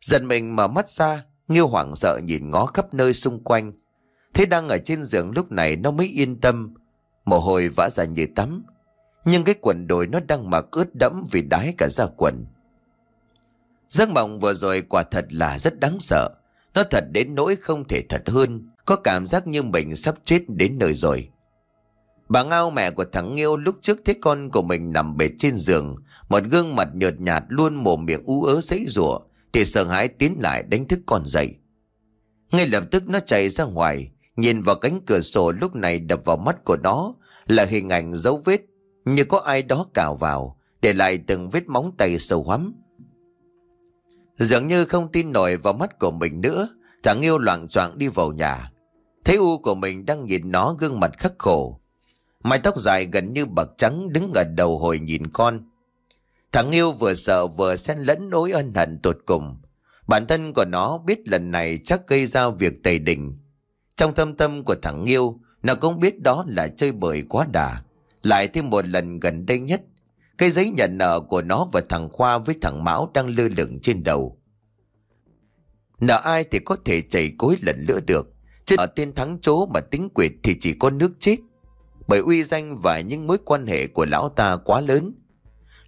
Giật mình mở mắt ra Nghiêu hoảng sợ nhìn ngó khắp nơi xung quanh Thế đang ở trên giường lúc này nó mới yên tâm Mồ hôi vã ra như tắm Nhưng cái quần đồi nó đang mặc ướt đẫm vì đái cả da quần Giấc mộng vừa rồi quả thật là rất đáng sợ Nó thật đến nỗi không thể thật hơn có cảm giác như mình sắp chết đến nơi rồi. Bà Ngao mẹ của thằng Nghiêu lúc trước thấy con của mình nằm bệt trên giường, một gương mặt nhợt nhạt luôn mồm miệng ú ớ sấy rủa thì sợ hãi tiến lại đánh thức con dậy. Ngay lập tức nó chạy ra ngoài, nhìn vào cánh cửa sổ lúc này đập vào mắt của nó là hình ảnh dấu vết như có ai đó cào vào, để lại từng vết móng tay sâu hoắm. Dường như không tin nổi vào mắt của mình nữa, thằng Nghiêu loạn choạng đi vào nhà. Thấy U của mình đang nhìn nó gương mặt khắc khổ. Mái tóc dài gần như bạc trắng đứng ở đầu hồi nhìn con. Thằng yêu vừa sợ vừa xen lẫn nỗi ân hận tột cùng. Bản thân của nó biết lần này chắc gây ra việc tày đình. Trong thâm tâm của thằng yêu, nó cũng biết đó là chơi bời quá đà. Lại thêm một lần gần đây nhất, cái giấy nhận nợ của nó và thằng Khoa với thằng Mão đang lơ lửng trên đầu. Nợ ai thì có thể chảy cối lần nữa được. Chứ ở tên thắng chố mà tính quyệt thì chỉ có nước chết Bởi uy danh và những mối quan hệ của lão ta quá lớn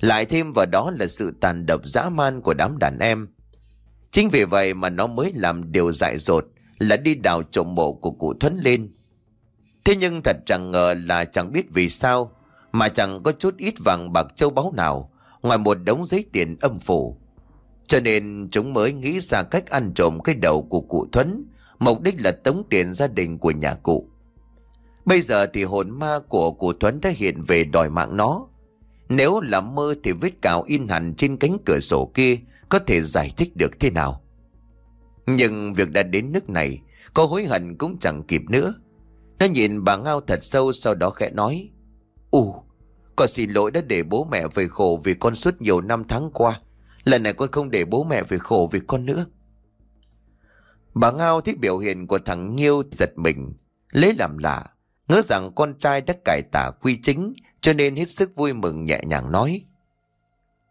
Lại thêm vào đó là sự tàn độc dã man của đám đàn em Chính vì vậy mà nó mới làm điều dại dột Là đi đào trộm mộ của cụ Thuấn lên Thế nhưng thật chẳng ngờ là chẳng biết vì sao Mà chẳng có chút ít vàng bạc châu báu nào Ngoài một đống giấy tiền âm phủ Cho nên chúng mới nghĩ ra cách ăn trộm cái đầu của cụ Thuấn mục đích là tống tiền gia đình của nhà cụ. Bây giờ thì hồn ma của cụ Thuấn đã hiện về đòi mạng nó. Nếu là mơ thì vết cào in hẳn trên cánh cửa sổ kia có thể giải thích được thế nào. Nhưng việc đã đến nước này, có hối hận cũng chẳng kịp nữa. Nó nhìn bà Ngao thật sâu sau đó khẽ nói. Ù, con xin lỗi đã để bố mẹ về khổ vì con suốt nhiều năm tháng qua. Lần này con không để bố mẹ về khổ vì con nữa. Bà Ngao thấy biểu hiện của thằng Nghiêu giật mình, lấy làm lạ, ngỡ rằng con trai đã cải tả quy chính cho nên hết sức vui mừng nhẹ nhàng nói.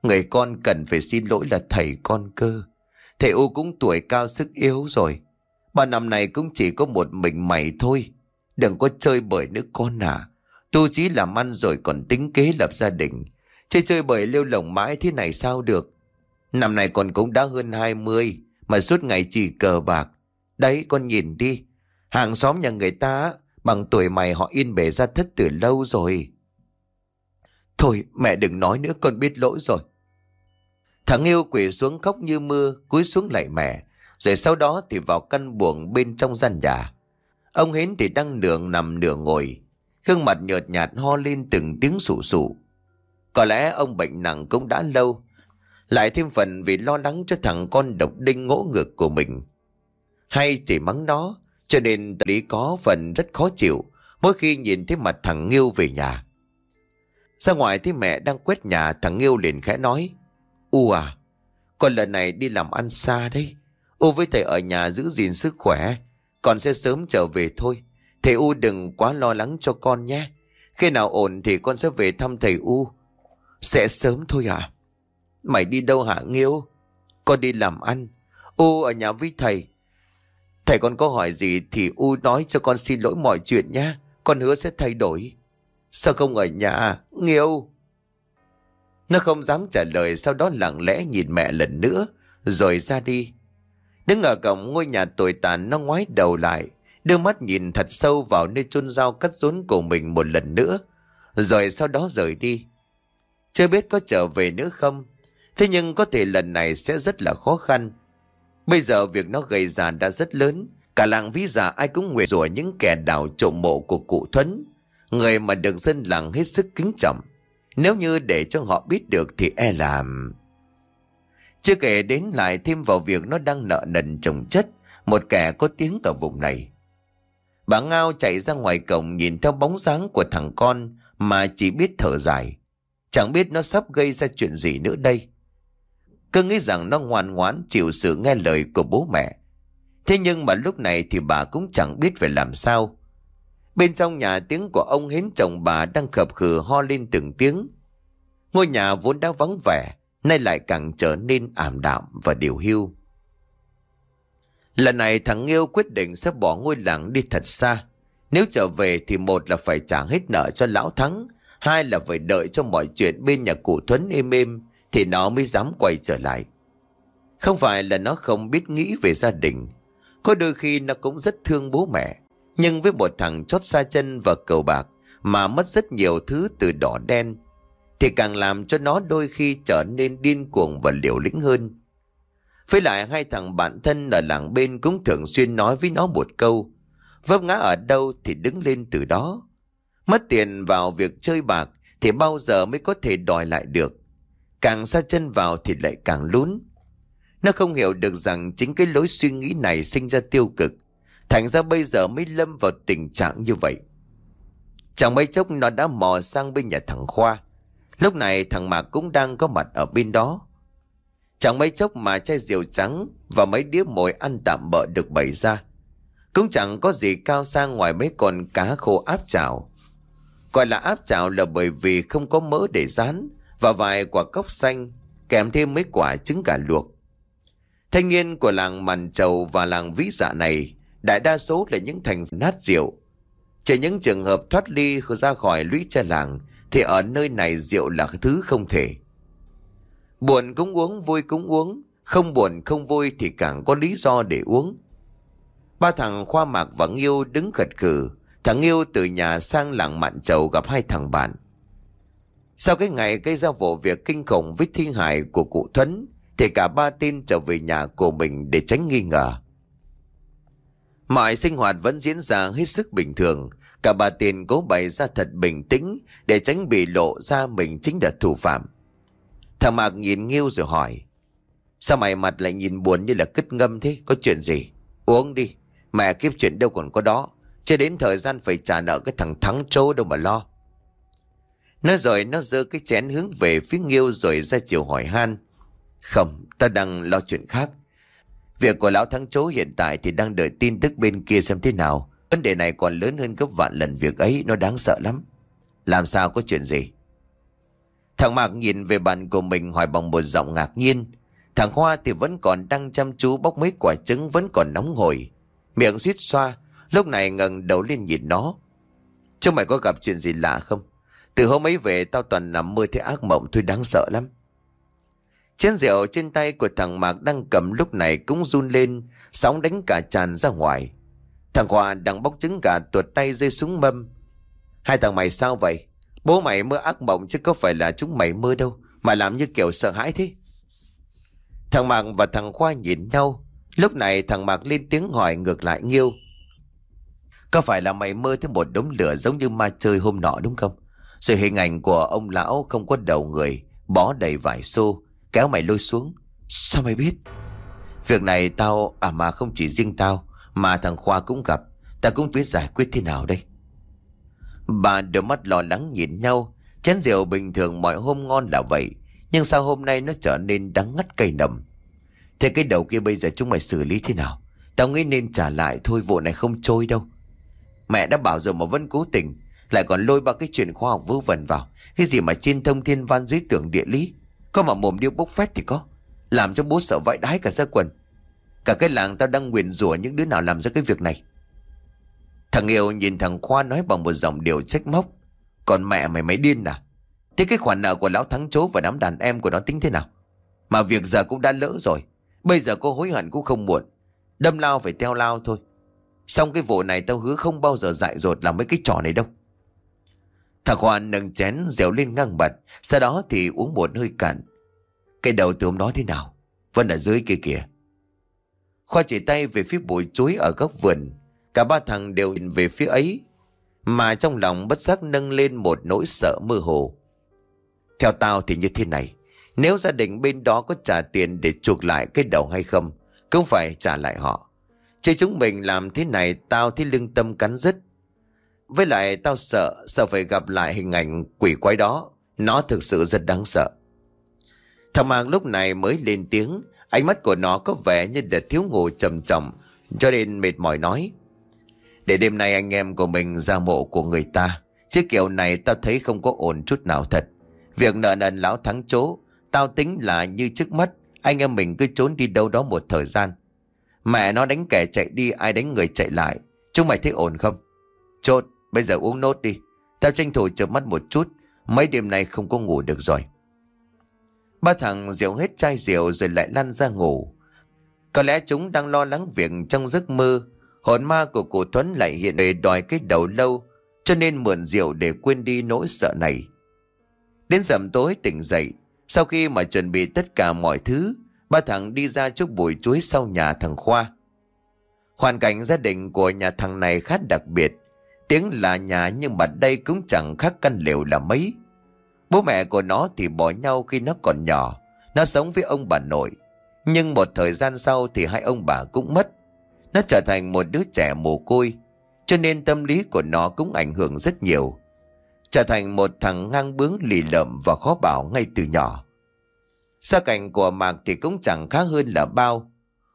Người con cần phải xin lỗi là thầy con cơ. Thầy U cũng tuổi cao sức yếu rồi. Bà năm này cũng chỉ có một mình mày thôi. Đừng có chơi bời nữa con à. Tu trí làm ăn rồi còn tính kế lập gia đình. Chơi chơi bời lêu lỏng mãi thế này sao được. Năm này còn cũng đã hơn 20 mà suốt ngày chỉ cờ bạc. Đấy con nhìn đi Hàng xóm nhà người ta Bằng tuổi mày họ in bể ra thất từ lâu rồi Thôi mẹ đừng nói nữa con biết lỗi rồi Thằng yêu quỷ xuống khóc như mưa Cúi xuống lại mẹ Rồi sau đó thì vào căn buồng bên trong gian nhà Ông Hến thì đang nửa nằm nửa ngồi gương mặt nhợt nhạt ho lên từng tiếng sụ sụ Có lẽ ông bệnh nặng cũng đã lâu Lại thêm phần vì lo lắng cho thằng con độc đinh ngỗ ngược của mình hay chỉ mắng nó, cho nên Lý có phần rất khó chịu mỗi khi nhìn thấy mặt thằng Nghiêu về nhà. Ra ngoài thấy mẹ đang quét nhà thằng Nghiêu liền khẽ nói U à, con lần này đi làm ăn xa đấy. U với thầy ở nhà giữ gìn sức khỏe, con sẽ sớm trở về thôi. Thầy U đừng quá lo lắng cho con nhé. Khi nào ổn thì con sẽ về thăm thầy U. Sẽ sớm thôi à? Mày đi đâu hả Nghiêu? Con đi làm ăn. U ở nhà với thầy, Thầy con có hỏi gì thì U nói cho con xin lỗi mọi chuyện nhá. Con hứa sẽ thay đổi. Sao không ở nhà? Nghiêu! Nó không dám trả lời sau đó lặng lẽ nhìn mẹ lần nữa rồi ra đi. Đứng ở cổng ngôi nhà tồi tàn nó ngoái đầu lại đưa mắt nhìn thật sâu vào nơi chôn dao cắt rốn của mình một lần nữa rồi sau đó rời đi. Chưa biết có trở về nữa không Thế nhưng có thể lần này sẽ rất là khó khăn Bây giờ việc nó gây ra đã rất lớn. Cả làng ví giả ai cũng nguyện rủa những kẻ đào trộm mộ của cụ Thuấn. Người mà được dân làng hết sức kính trọng. Nếu như để cho họ biết được thì e làm Chưa kể đến lại thêm vào việc nó đang nợ nần trồng chất. Một kẻ có tiếng ở vùng này. Bà Ngao chạy ra ngoài cổng nhìn theo bóng dáng của thằng con mà chỉ biết thở dài. Chẳng biết nó sắp gây ra chuyện gì nữa đây. Cứ nghĩ rằng nó ngoan ngoãn chịu sự nghe lời của bố mẹ. Thế nhưng mà lúc này thì bà cũng chẳng biết phải làm sao. Bên trong nhà tiếng của ông hến chồng bà đang khập khừ ho lên từng tiếng. Ngôi nhà vốn đã vắng vẻ, nay lại càng trở nên ảm đạm và điều hưu. Lần này thằng yêu quyết định sẽ bỏ ngôi làng đi thật xa. Nếu trở về thì một là phải trả hết nợ cho lão Thắng, hai là phải đợi cho mọi chuyện bên nhà cụ Thuấn êm êm, thì nó mới dám quay trở lại Không phải là nó không biết nghĩ về gia đình Có đôi khi nó cũng rất thương bố mẹ Nhưng với một thằng chót xa chân và cầu bạc Mà mất rất nhiều thứ từ đỏ đen Thì càng làm cho nó đôi khi trở nên điên cuồng và liều lĩnh hơn với lại hai thằng bạn thân ở làng bên cũng thường xuyên nói với nó một câu Vấp ngã ở đâu thì đứng lên từ đó Mất tiền vào việc chơi bạc thì bao giờ mới có thể đòi lại được Càng xa chân vào thì lại càng lún Nó không hiểu được rằng chính cái lối suy nghĩ này sinh ra tiêu cực Thành ra bây giờ mới lâm vào tình trạng như vậy Chẳng mấy chốc nó đã mò sang bên nhà thằng Khoa Lúc này thằng Mạc cũng đang có mặt ở bên đó Chẳng mấy chốc mà chai rượu trắng và mấy đĩa mồi ăn tạm bợ được bày ra. Cũng chẳng có gì cao sang ngoài mấy con cá khô áp chảo. Gọi là áp chảo là bởi vì không có mỡ để rán, và vài quả cốc xanh kèm thêm mấy quả trứng gà luộc. Thanh niên của làng Màn Trầu và làng Vĩ Dạ này đại đa số là những thành nát rượu. Chỉ những trường hợp thoát ly ra khỏi lũy tre làng thì ở nơi này rượu là thứ không thể. Buồn cũng uống, vui cũng uống, không buồn không vui thì càng có lý do để uống. Ba thằng Khoa Mạc và Nghiêu đứng khật cử thằng Nghiêu từ nhà sang làng Mạn Trầu gặp hai thằng bạn. Sau cái ngày gây ra vụ việc kinh khủng với thi hại của cụ Thuấn, thì cả ba tin trở về nhà của mình để tránh nghi ngờ. Mọi sinh hoạt vẫn diễn ra hết sức bình thường, cả ba tin cố bày ra thật bình tĩnh để tránh bị lộ ra mình chính là thủ phạm. Thằng Mạc nhìn Nghiêu rồi hỏi, sao mày mặt lại nhìn buồn như là cất ngâm thế, có chuyện gì? Uống đi, mẹ kiếp chuyện đâu còn có đó, chưa đến thời gian phải trả nợ cái thằng Thắng Châu đâu mà lo. Nói rồi nó giơ cái chén hướng về phía Nghiêu rồi ra chiều hỏi han. Không, ta đang lo chuyện khác. Việc của lão thắng chố hiện tại thì đang đợi tin tức bên kia xem thế nào. Vấn đề này còn lớn hơn gấp vạn lần việc ấy, nó đáng sợ lắm. Làm sao có chuyện gì? Thằng Mạc nhìn về bàn của mình hỏi bằng một giọng ngạc nhiên. Thằng Hoa thì vẫn còn đang chăm chú bóc mấy quả trứng vẫn còn nóng hổi. Miệng suýt xoa, lúc này ngẩng đầu lên nhìn nó. Chúng mày có gặp chuyện gì lạ không? Từ hôm ấy về tao toàn nằm mơ thấy ác mộng thôi đáng sợ lắm. Chén rượu trên tay của thằng Mạc đang cầm lúc này cũng run lên, sóng đánh cả tràn ra ngoài. Thằng Hòa đang bóc trứng gà tuột tay rơi xuống mâm. Hai thằng mày sao vậy? Bố mày mơ ác mộng chứ có phải là chúng mày mơ đâu, mà làm như kiểu sợ hãi thế. Thằng Mạc và thằng Khoa nhìn nhau, lúc này thằng Mạc lên tiếng hỏi ngược lại Nghiêu. Có phải là mày mơ thấy một đống lửa giống như ma chơi hôm nọ đúng không? Sự hình ảnh của ông lão không có đầu người Bó đầy vải xô Kéo mày lôi xuống Sao mày biết Việc này tao à mà không chỉ riêng tao Mà thằng Khoa cũng gặp Ta cũng biết giải quyết thế nào đây Bà đôi mắt lo lắng nhìn nhau Chén rượu bình thường mọi hôm ngon là vậy Nhưng sao hôm nay nó trở nên đắng ngắt cây nầm Thế cái đầu kia bây giờ chúng mày xử lý thế nào Tao nghĩ nên trả lại thôi vụ này không trôi đâu Mẹ đã bảo rồi mà vẫn cố tình lại còn lôi ba cái chuyện khoa học vớ vẩn vào Cái gì mà trên thông thiên văn dưới tưởng địa lý Có mà mồm điêu bốc phét thì có Làm cho bố sợ vãi đái cả ra quần Cả cái làng tao đang nguyền rủa những đứa nào làm ra cái việc này Thằng yêu nhìn thằng Khoa nói bằng một giọng điều trách móc Còn mẹ mày mấy điên à Thế cái khoản nợ của lão thắng chố và đám đàn em của nó tính thế nào Mà việc giờ cũng đã lỡ rồi Bây giờ cô hối hận cũng không muộn Đâm lao phải theo lao thôi Xong cái vụ này tao hứa không bao giờ dại dột làm mấy cái trò này đâu thạc Khoan nâng chén dẻo lên ngang mặt Sau đó thì uống một hơi cạn Cái đầu từ hôm đó thế nào Vẫn ở dưới kia kìa Khoa chỉ tay về phía bụi chuối ở góc vườn Cả ba thằng đều nhìn về phía ấy Mà trong lòng bất giác nâng lên một nỗi sợ mơ hồ Theo tao thì như thế này Nếu gia đình bên đó có trả tiền để chuộc lại cái đầu hay không Cũng phải trả lại họ Chứ chúng mình làm thế này tao thấy lương tâm cắn rứt với lại tao sợ, sợ phải gặp lại hình ảnh quỷ quái đó. Nó thực sự rất đáng sợ. Thằng Mang lúc này mới lên tiếng, ánh mắt của nó có vẻ như đã thiếu ngủ trầm trọng, cho nên mệt mỏi nói. Để đêm nay anh em của mình ra mộ của người ta, chứ kiểu này tao thấy không có ổn chút nào thật. Việc nợ nần lão thắng chỗ, tao tính là như trước mắt, anh em mình cứ trốn đi đâu đó một thời gian. Mẹ nó đánh kẻ chạy đi, ai đánh người chạy lại. Chúng mày thấy ổn không? Chốt, Bây giờ uống nốt đi. Tao tranh thủ chợp mắt một chút. Mấy đêm nay không có ngủ được rồi. Ba thằng rượu hết chai rượu rồi lại lăn ra ngủ. Có lẽ chúng đang lo lắng việc trong giấc mơ. Hồn ma của cụ Thuấn lại hiện đầy đòi cái đầu lâu. Cho nên mượn rượu để quên đi nỗi sợ này. Đến rằm tối tỉnh dậy. Sau khi mà chuẩn bị tất cả mọi thứ. Ba thằng đi ra trước bụi chuối sau nhà thằng Khoa. Hoàn cảnh gia đình của nhà thằng này khá đặc biệt. Tiếng là nhà nhưng mà đây cũng chẳng khác căn lều là mấy. Bố mẹ của nó thì bỏ nhau khi nó còn nhỏ. Nó sống với ông bà nội. Nhưng một thời gian sau thì hai ông bà cũng mất. Nó trở thành một đứa trẻ mồ côi. Cho nên tâm lý của nó cũng ảnh hưởng rất nhiều. Trở thành một thằng ngang bướng lì lợm và khó bảo ngay từ nhỏ. Gia cảnh của Mạc thì cũng chẳng khác hơn là bao.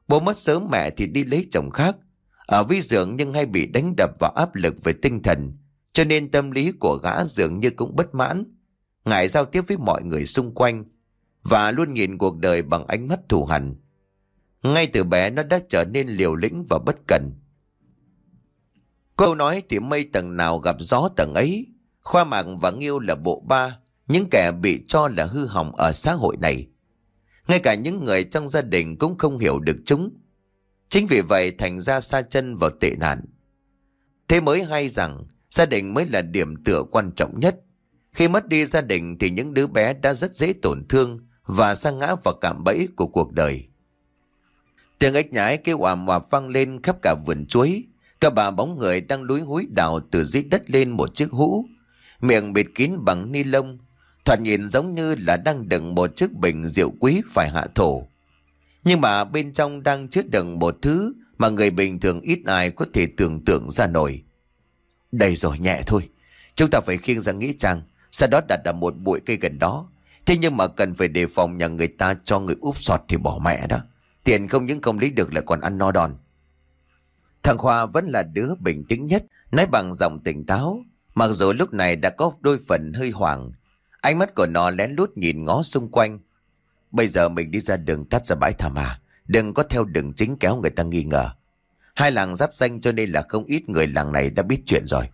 Bố mất sớm mẹ thì đi lấy chồng khác. Ở vi dưỡng nhưng hay bị đánh đập và áp lực về tinh thần, cho nên tâm lý của gã dường như cũng bất mãn, ngại giao tiếp với mọi người xung quanh và luôn nhìn cuộc đời bằng ánh mắt thù hằn. Ngay từ bé nó đã trở nên liều lĩnh và bất cần. Câu nói thì mây tầng nào gặp gió tầng ấy, khoa mạc và nghiêu là bộ ba, những kẻ bị cho là hư hỏng ở xã hội này. Ngay cả những người trong gia đình cũng không hiểu được chúng. Chính vì vậy thành ra xa chân vào tệ nạn. Thế mới hay rằng gia đình mới là điểm tựa quan trọng nhất. Khi mất đi gia đình thì những đứa bé đã rất dễ tổn thương và sa ngã vào cạm bẫy của cuộc đời. Tiếng ếch nhái kêu òa òa vang lên khắp cả vườn chuối. các bà bóng người đang lúi húi đào từ dưới đất lên một chiếc hũ. Miệng bịt kín bằng ni lông. Thoạt nhìn giống như là đang đựng một chiếc bình rượu quý phải hạ thổ. Nhưng mà bên trong đang chứa đựng một thứ mà người bình thường ít ai có thể tưởng tượng ra nổi. Đây rồi nhẹ thôi. Chúng ta phải khiêng ra nghĩ rằng sau đó đặt ở một bụi cây gần đó. Thế nhưng mà cần phải đề phòng nhà người ta cho người úp sọt thì bỏ mẹ đó. Tiền không những không lấy được lại còn ăn no đòn. Thằng Khoa vẫn là đứa bình tĩnh nhất, nói bằng giọng tỉnh táo. Mặc dù lúc này đã có đôi phần hơi hoảng. Ánh mắt của nó lén lút nhìn ngó xung quanh Bây giờ mình đi ra đường tắt ra bãi thảm à. Đừng có theo đường chính kéo người ta nghi ngờ. Hai làng giáp danh cho nên là không ít người làng này đã biết chuyện rồi.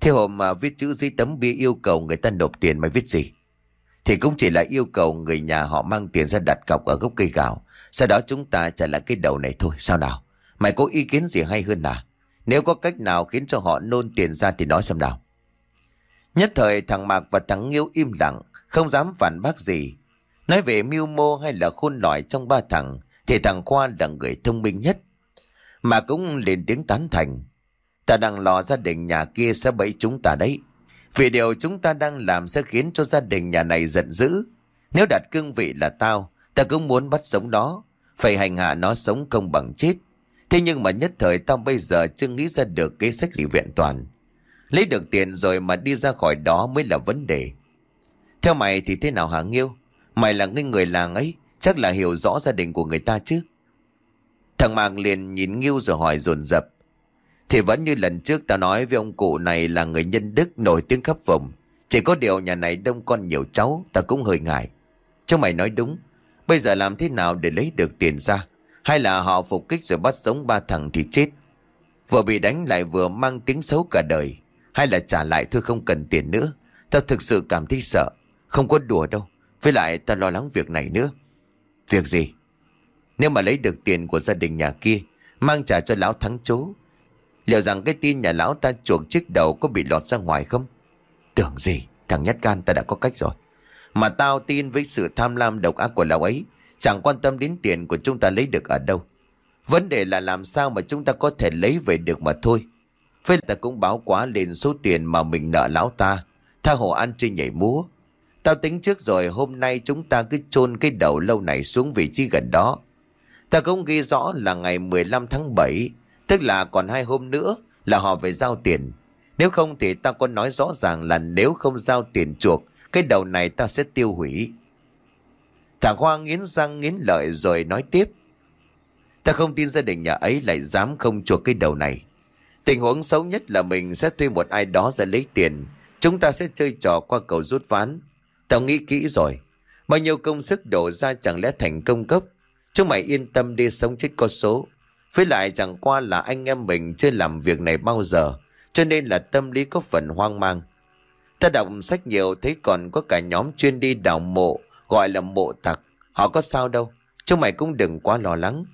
Thế hôm mà viết chữ dưới tấm bia yêu cầu người ta nộp tiền mày viết gì? Thì cũng chỉ là yêu cầu người nhà họ mang tiền ra đặt cọc ở gốc cây gạo. Sau đó chúng ta trả lại cái đầu này thôi. Sao nào? Mày có ý kiến gì hay hơn à? Nếu có cách nào khiến cho họ nôn tiền ra thì nói xem nào. Nhất thời thằng Mạc và thằng Nghiêu im lặng, không dám phản bác gì. Nói về mưu mô hay là khôn lỏi trong ba thằng thì thằng Khoa là người thông minh nhất. Mà cũng lên tiếng tán thành. Ta đang lo gia đình nhà kia sẽ bẫy chúng ta đấy. Vì điều chúng ta đang làm sẽ khiến cho gia đình nhà này giận dữ. Nếu đặt cương vị là tao, ta cũng muốn bắt sống nó. Phải hành hạ nó sống công bằng chết. Thế nhưng mà nhất thời tao bây giờ chưa nghĩ ra được kế sách gì vẹn toàn. Lấy được tiền rồi mà đi ra khỏi đó mới là vấn đề. Theo mày thì thế nào hả Nghiêu? Mày là cái người làng ấy Chắc là hiểu rõ gia đình của người ta chứ Thằng Mạc liền nhìn Nghiêu rồi hỏi dồn dập Thì vẫn như lần trước tao nói với ông cụ này là người nhân đức nổi tiếng khắp vùng Chỉ có điều nhà này đông con nhiều cháu Tao cũng hơi ngại Chứ mày nói đúng Bây giờ làm thế nào để lấy được tiền ra Hay là họ phục kích rồi bắt sống ba thằng thì chết Vừa bị đánh lại vừa mang tiếng xấu cả đời Hay là trả lại thôi không cần tiền nữa Tao thực sự cảm thấy sợ Không có đùa đâu với lại ta lo lắng việc này nữa. Việc gì? Nếu mà lấy được tiền của gia đình nhà kia, mang trả cho lão thắng chú Liệu rằng cái tin nhà lão ta chuộc chiếc đầu có bị lọt ra ngoài không? Tưởng gì, thằng nhát gan ta đã có cách rồi. Mà tao tin với sự tham lam độc ác của lão ấy, chẳng quan tâm đến tiền của chúng ta lấy được ở đâu. Vấn đề là làm sao mà chúng ta có thể lấy về được mà thôi. Với ta cũng báo quá lên số tiền mà mình nợ lão ta, tha hồ ăn chơi nhảy múa, Tao tính trước rồi hôm nay chúng ta cứ chôn cái đầu lâu này xuống vị trí gần đó. Ta cũng ghi rõ là ngày 15 tháng 7, tức là còn hai hôm nữa là họ phải giao tiền. Nếu không thì ta có nói rõ ràng là nếu không giao tiền chuộc, cái đầu này ta sẽ tiêu hủy. Thằng Hoa nghiến răng nghiến lợi rồi nói tiếp. Ta không tin gia đình nhà ấy lại dám không chuộc cái đầu này. Tình huống xấu nhất là mình sẽ thuê một ai đó ra lấy tiền. Chúng ta sẽ chơi trò qua cầu rút ván Tao nghĩ kỹ rồi. Bao nhiêu công sức đổ ra chẳng lẽ thành công cấp. Chúng mày yên tâm đi sống chết có số. Với lại chẳng qua là anh em mình chưa làm việc này bao giờ. Cho nên là tâm lý có phần hoang mang. Ta đọc sách nhiều thấy còn có cả nhóm chuyên đi đào mộ gọi là mộ tặc. Họ có sao đâu. Chúng mày cũng đừng quá lo lắng.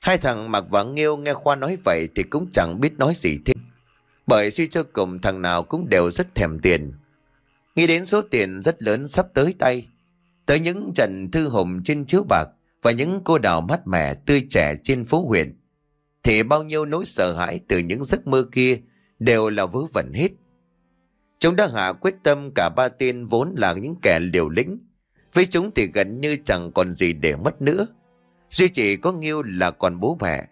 Hai thằng Mạc và Nghiêu nghe Khoa nói vậy thì cũng chẳng biết nói gì thêm. Bởi suy cho cùng thằng nào cũng đều rất thèm tiền. Nghĩ đến số tiền rất lớn sắp tới tay, tới những trận thư hùng trên chiếu bạc và những cô đào mắt mẻ tươi trẻ trên phố huyện, thì bao nhiêu nỗi sợ hãi từ những giấc mơ kia đều là vớ vẩn hết. Chúng đã hạ quyết tâm cả ba tên vốn là những kẻ liều lĩnh. Với chúng thì gần như chẳng còn gì để mất nữa. Duy chỉ có Nghiêu là còn bố mẹ.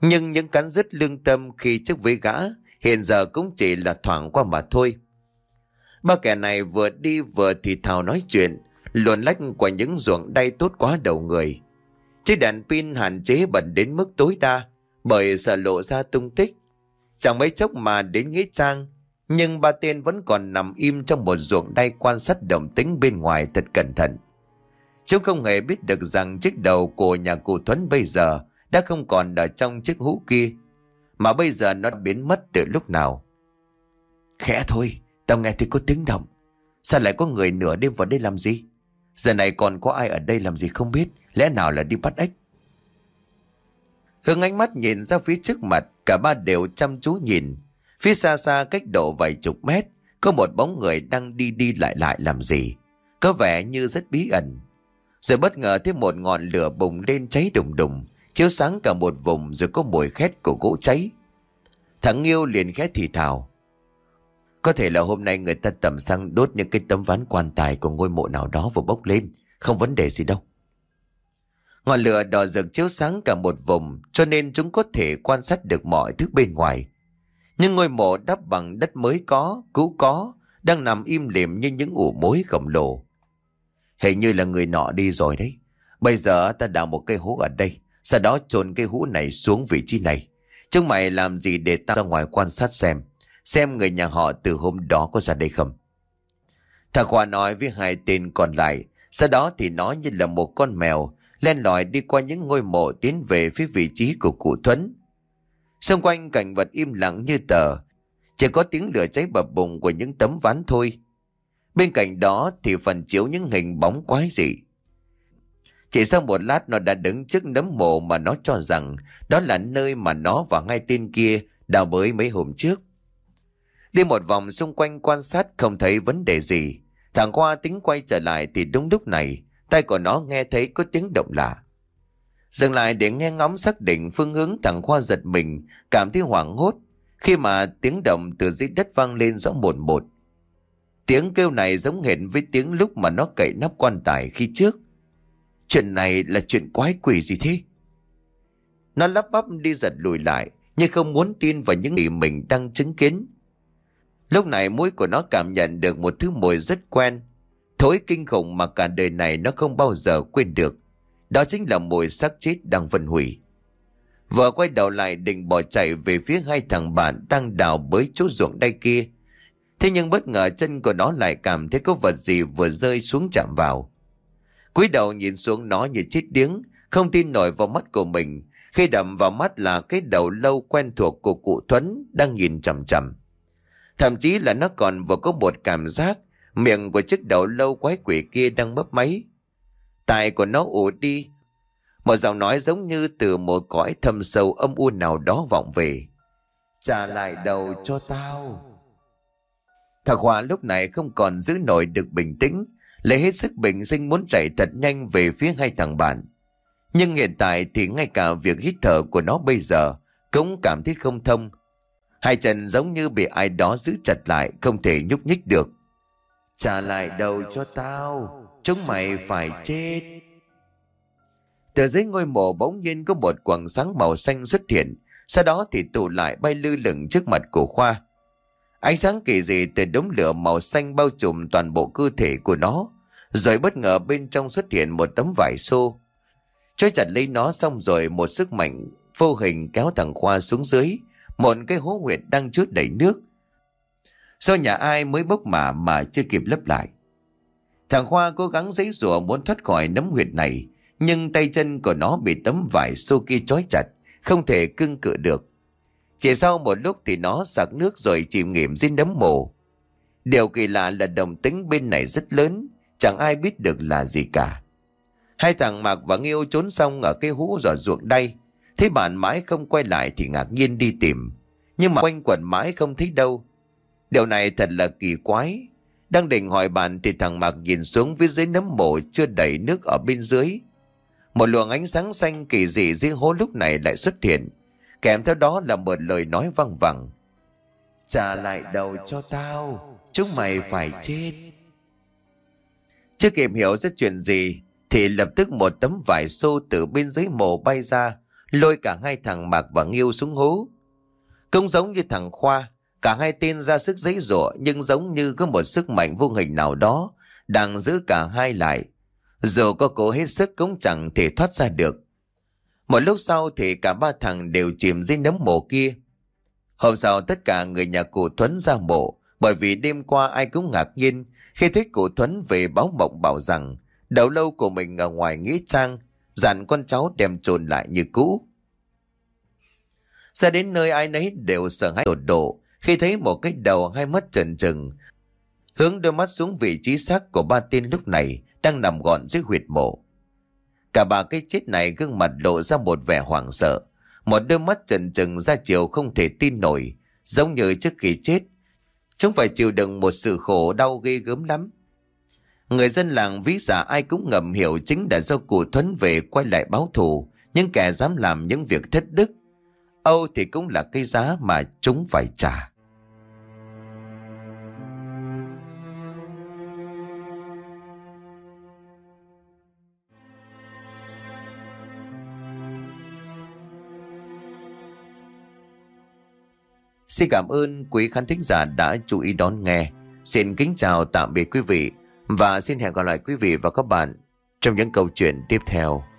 Nhưng những cắn rứt lương tâm khi trước với gã hiện giờ cũng chỉ là thoảng qua mà thôi. Ba kẻ này vừa đi vừa thì thào nói chuyện, luồn lách qua những ruộng đay tốt quá đầu người. Chiếc đèn pin hạn chế bẩn đến mức tối đa, bởi sợ lộ ra tung tích. Chẳng mấy chốc mà đến nghĩa trang, nhưng ba tên vẫn còn nằm im trong một ruộng đay quan sát động tính bên ngoài thật cẩn thận. Chúng không hề biết được rằng chiếc đầu của nhà cụ Thuấn bây giờ đã không còn ở trong chiếc hũ kia, mà bây giờ nó biến mất từ lúc nào. Khẽ thôi, Tao nghe thấy có tiếng động Sao lại có người nửa đêm vào đây làm gì Giờ này còn có ai ở đây làm gì không biết Lẽ nào là đi bắt ếch Hương ánh mắt nhìn ra phía trước mặt Cả ba đều chăm chú nhìn Phía xa xa cách độ vài chục mét Có một bóng người đang đi đi lại lại làm gì Có vẻ như rất bí ẩn Rồi bất ngờ thấy một ngọn lửa bùng lên cháy đùng đùng Chiếu sáng cả một vùng rồi có mùi khét của gỗ cháy Thằng yêu liền khét thì thào có thể là hôm nay người ta tầm xăng đốt những cái tấm ván quan tài của ngôi mộ nào đó vừa bốc lên. Không vấn đề gì đâu. Ngọn lửa đỏ rực chiếu sáng cả một vùng cho nên chúng có thể quan sát được mọi thứ bên ngoài. Nhưng ngôi mộ đắp bằng đất mới có, cũ có, đang nằm im lìm như những ủ mối khổng lồ. Hình như là người nọ đi rồi đấy. Bây giờ ta đào một cây hố ở đây, sau đó trồn cây hũ này xuống vị trí này. Chúng mày làm gì để ta ra ngoài quan sát xem xem người nhà họ từ hôm đó có ra đây không. Thằng Khoa nói với hai tên còn lại, sau đó thì nó như là một con mèo, len lỏi đi qua những ngôi mộ tiến về phía vị trí của cụ Thuấn. Xung quanh cảnh vật im lặng như tờ, chỉ có tiếng lửa cháy bập bùng của những tấm ván thôi. Bên cạnh đó thì phần chiếu những hình bóng quái dị. Chỉ sau một lát nó đã đứng trước nấm mộ mà nó cho rằng đó là nơi mà nó và ngay tên kia đào bới mấy hôm trước. Đi một vòng xung quanh quan sát không thấy vấn đề gì. Thằng Khoa tính quay trở lại thì đúng lúc này, tay của nó nghe thấy có tiếng động lạ. Dừng lại để nghe ngóng xác định phương hướng thằng Khoa giật mình, cảm thấy hoảng hốt khi mà tiếng động từ dưới đất vang lên rõ một một. Tiếng kêu này giống hệt với tiếng lúc mà nó cậy nắp quan tài khi trước. Chuyện này là chuyện quái quỷ gì thế? Nó lắp bắp đi giật lùi lại, nhưng không muốn tin vào những gì mình đang chứng kiến. Lúc này mũi của nó cảm nhận được một thứ mùi rất quen. Thối kinh khủng mà cả đời này nó không bao giờ quên được. Đó chính là mùi xác chết đang phân hủy. Vợ quay đầu lại định bỏ chạy về phía hai thằng bạn đang đào bới chỗ ruộng đây kia. Thế nhưng bất ngờ chân của nó lại cảm thấy có vật gì vừa rơi xuống chạm vào. cúi đầu nhìn xuống nó như chết điếng, không tin nổi vào mắt của mình. Khi đậm vào mắt là cái đầu lâu quen thuộc của cụ Thuấn đang nhìn chằm chằm. Thậm chí là nó còn vừa có một cảm giác miệng của chiếc đầu lâu quái quỷ kia đang mấp máy. Tài của nó ủ đi. Một giọng nói giống như từ một cõi thâm sâu âm u nào đó vọng về. Trả lại đầu cho tao. Thật Hòa lúc này không còn giữ nổi được bình tĩnh. Lấy hết sức bình sinh muốn chạy thật nhanh về phía hai thằng bạn. Nhưng hiện tại thì ngay cả việc hít thở của nó bây giờ cũng cảm thấy không thông Hai chân giống như bị ai đó giữ chặt lại Không thể nhúc nhích được Trả lại đầu cho tao Chúng mày phải chết Từ dưới ngôi mộ bỗng nhiên Có một quầng sáng màu xanh xuất hiện Sau đó thì tụ lại bay lư lửng trước mặt của Khoa Ánh sáng kỳ dị từ đống lửa màu xanh bao trùm toàn bộ cơ thể của nó Rồi bất ngờ bên trong xuất hiện một tấm vải xô Chói chặt lấy nó xong rồi một sức mạnh vô hình kéo thằng Khoa xuống dưới một cái hố huyệt đang chứa đầy nước. Sao nhà ai mới bốc mà mà chưa kịp lấp lại? Thằng Khoa cố gắng giấy rủa muốn thoát khỏi nấm huyệt này, nhưng tay chân của nó bị tấm vải xô kia trói chặt, không thể cưng cự được. Chỉ sau một lúc thì nó sặc nước rồi chìm nghiệm dưới nấm mồ. Điều kỳ lạ là đồng tính bên này rất lớn, chẳng ai biết được là gì cả. Hai thằng Mạc và Nghiêu trốn xong ở cái hũ giỏ ruộng đây thế bạn mãi không quay lại thì ngạc nhiên đi tìm. Nhưng mà quanh quẩn mãi không thấy đâu. Điều này thật là kỳ quái. Đang định hỏi bạn thì thằng Mạc nhìn xuống phía dưới nấm mộ chưa đầy nước ở bên dưới. Một luồng ánh sáng xanh kỳ dị dưới hố lúc này lại xuất hiện. Kèm theo đó là một lời nói văng vẳng. Trả lại đầu cho tao, chúng mày phải chết. Chưa kịp hiểu ra chuyện gì thì lập tức một tấm vải xô từ bên dưới mồ bay ra lôi cả hai thằng Mạc và Nghiêu xuống hố. Cũng giống như thằng Khoa, cả hai tên ra sức giấy rủa nhưng giống như có một sức mạnh vô hình nào đó đang giữ cả hai lại. Dù có cố hết sức cũng chẳng thể thoát ra được. Một lúc sau thì cả ba thằng đều chìm dưới nấm mộ kia. Hôm sau tất cả người nhà cụ Thuấn ra mộ bởi vì đêm qua ai cũng ngạc nhiên khi thích cụ Thuấn về báo mộng bảo rằng đầu lâu của mình ở ngoài nghĩa trang dặn con cháu đem trồn lại như cũ. Ra đến nơi ai nấy đều sợ hãi tột độ khi thấy một cái đầu hai mắt trần trừng. Hướng đôi mắt xuống vị trí xác của ba tên lúc này đang nằm gọn dưới huyệt mộ. Cả ba cái chết này gương mặt lộ ra một vẻ hoảng sợ. Một đôi mắt trần trừng ra chiều không thể tin nổi, giống như trước khi chết. Chúng phải chịu đựng một sự khổ đau ghê gớm lắm. Người dân làng ví giả ai cũng ngầm hiểu chính là do cụ Thuấn về quay lại báo thù, những kẻ dám làm những việc thất đức. Âu thì cũng là cái giá mà chúng phải trả. Xin cảm ơn quý khán thính giả đã chú ý đón nghe. Xin kính chào tạm biệt quý vị. Và xin hẹn gặp lại quý vị và các bạn trong những câu chuyện tiếp theo.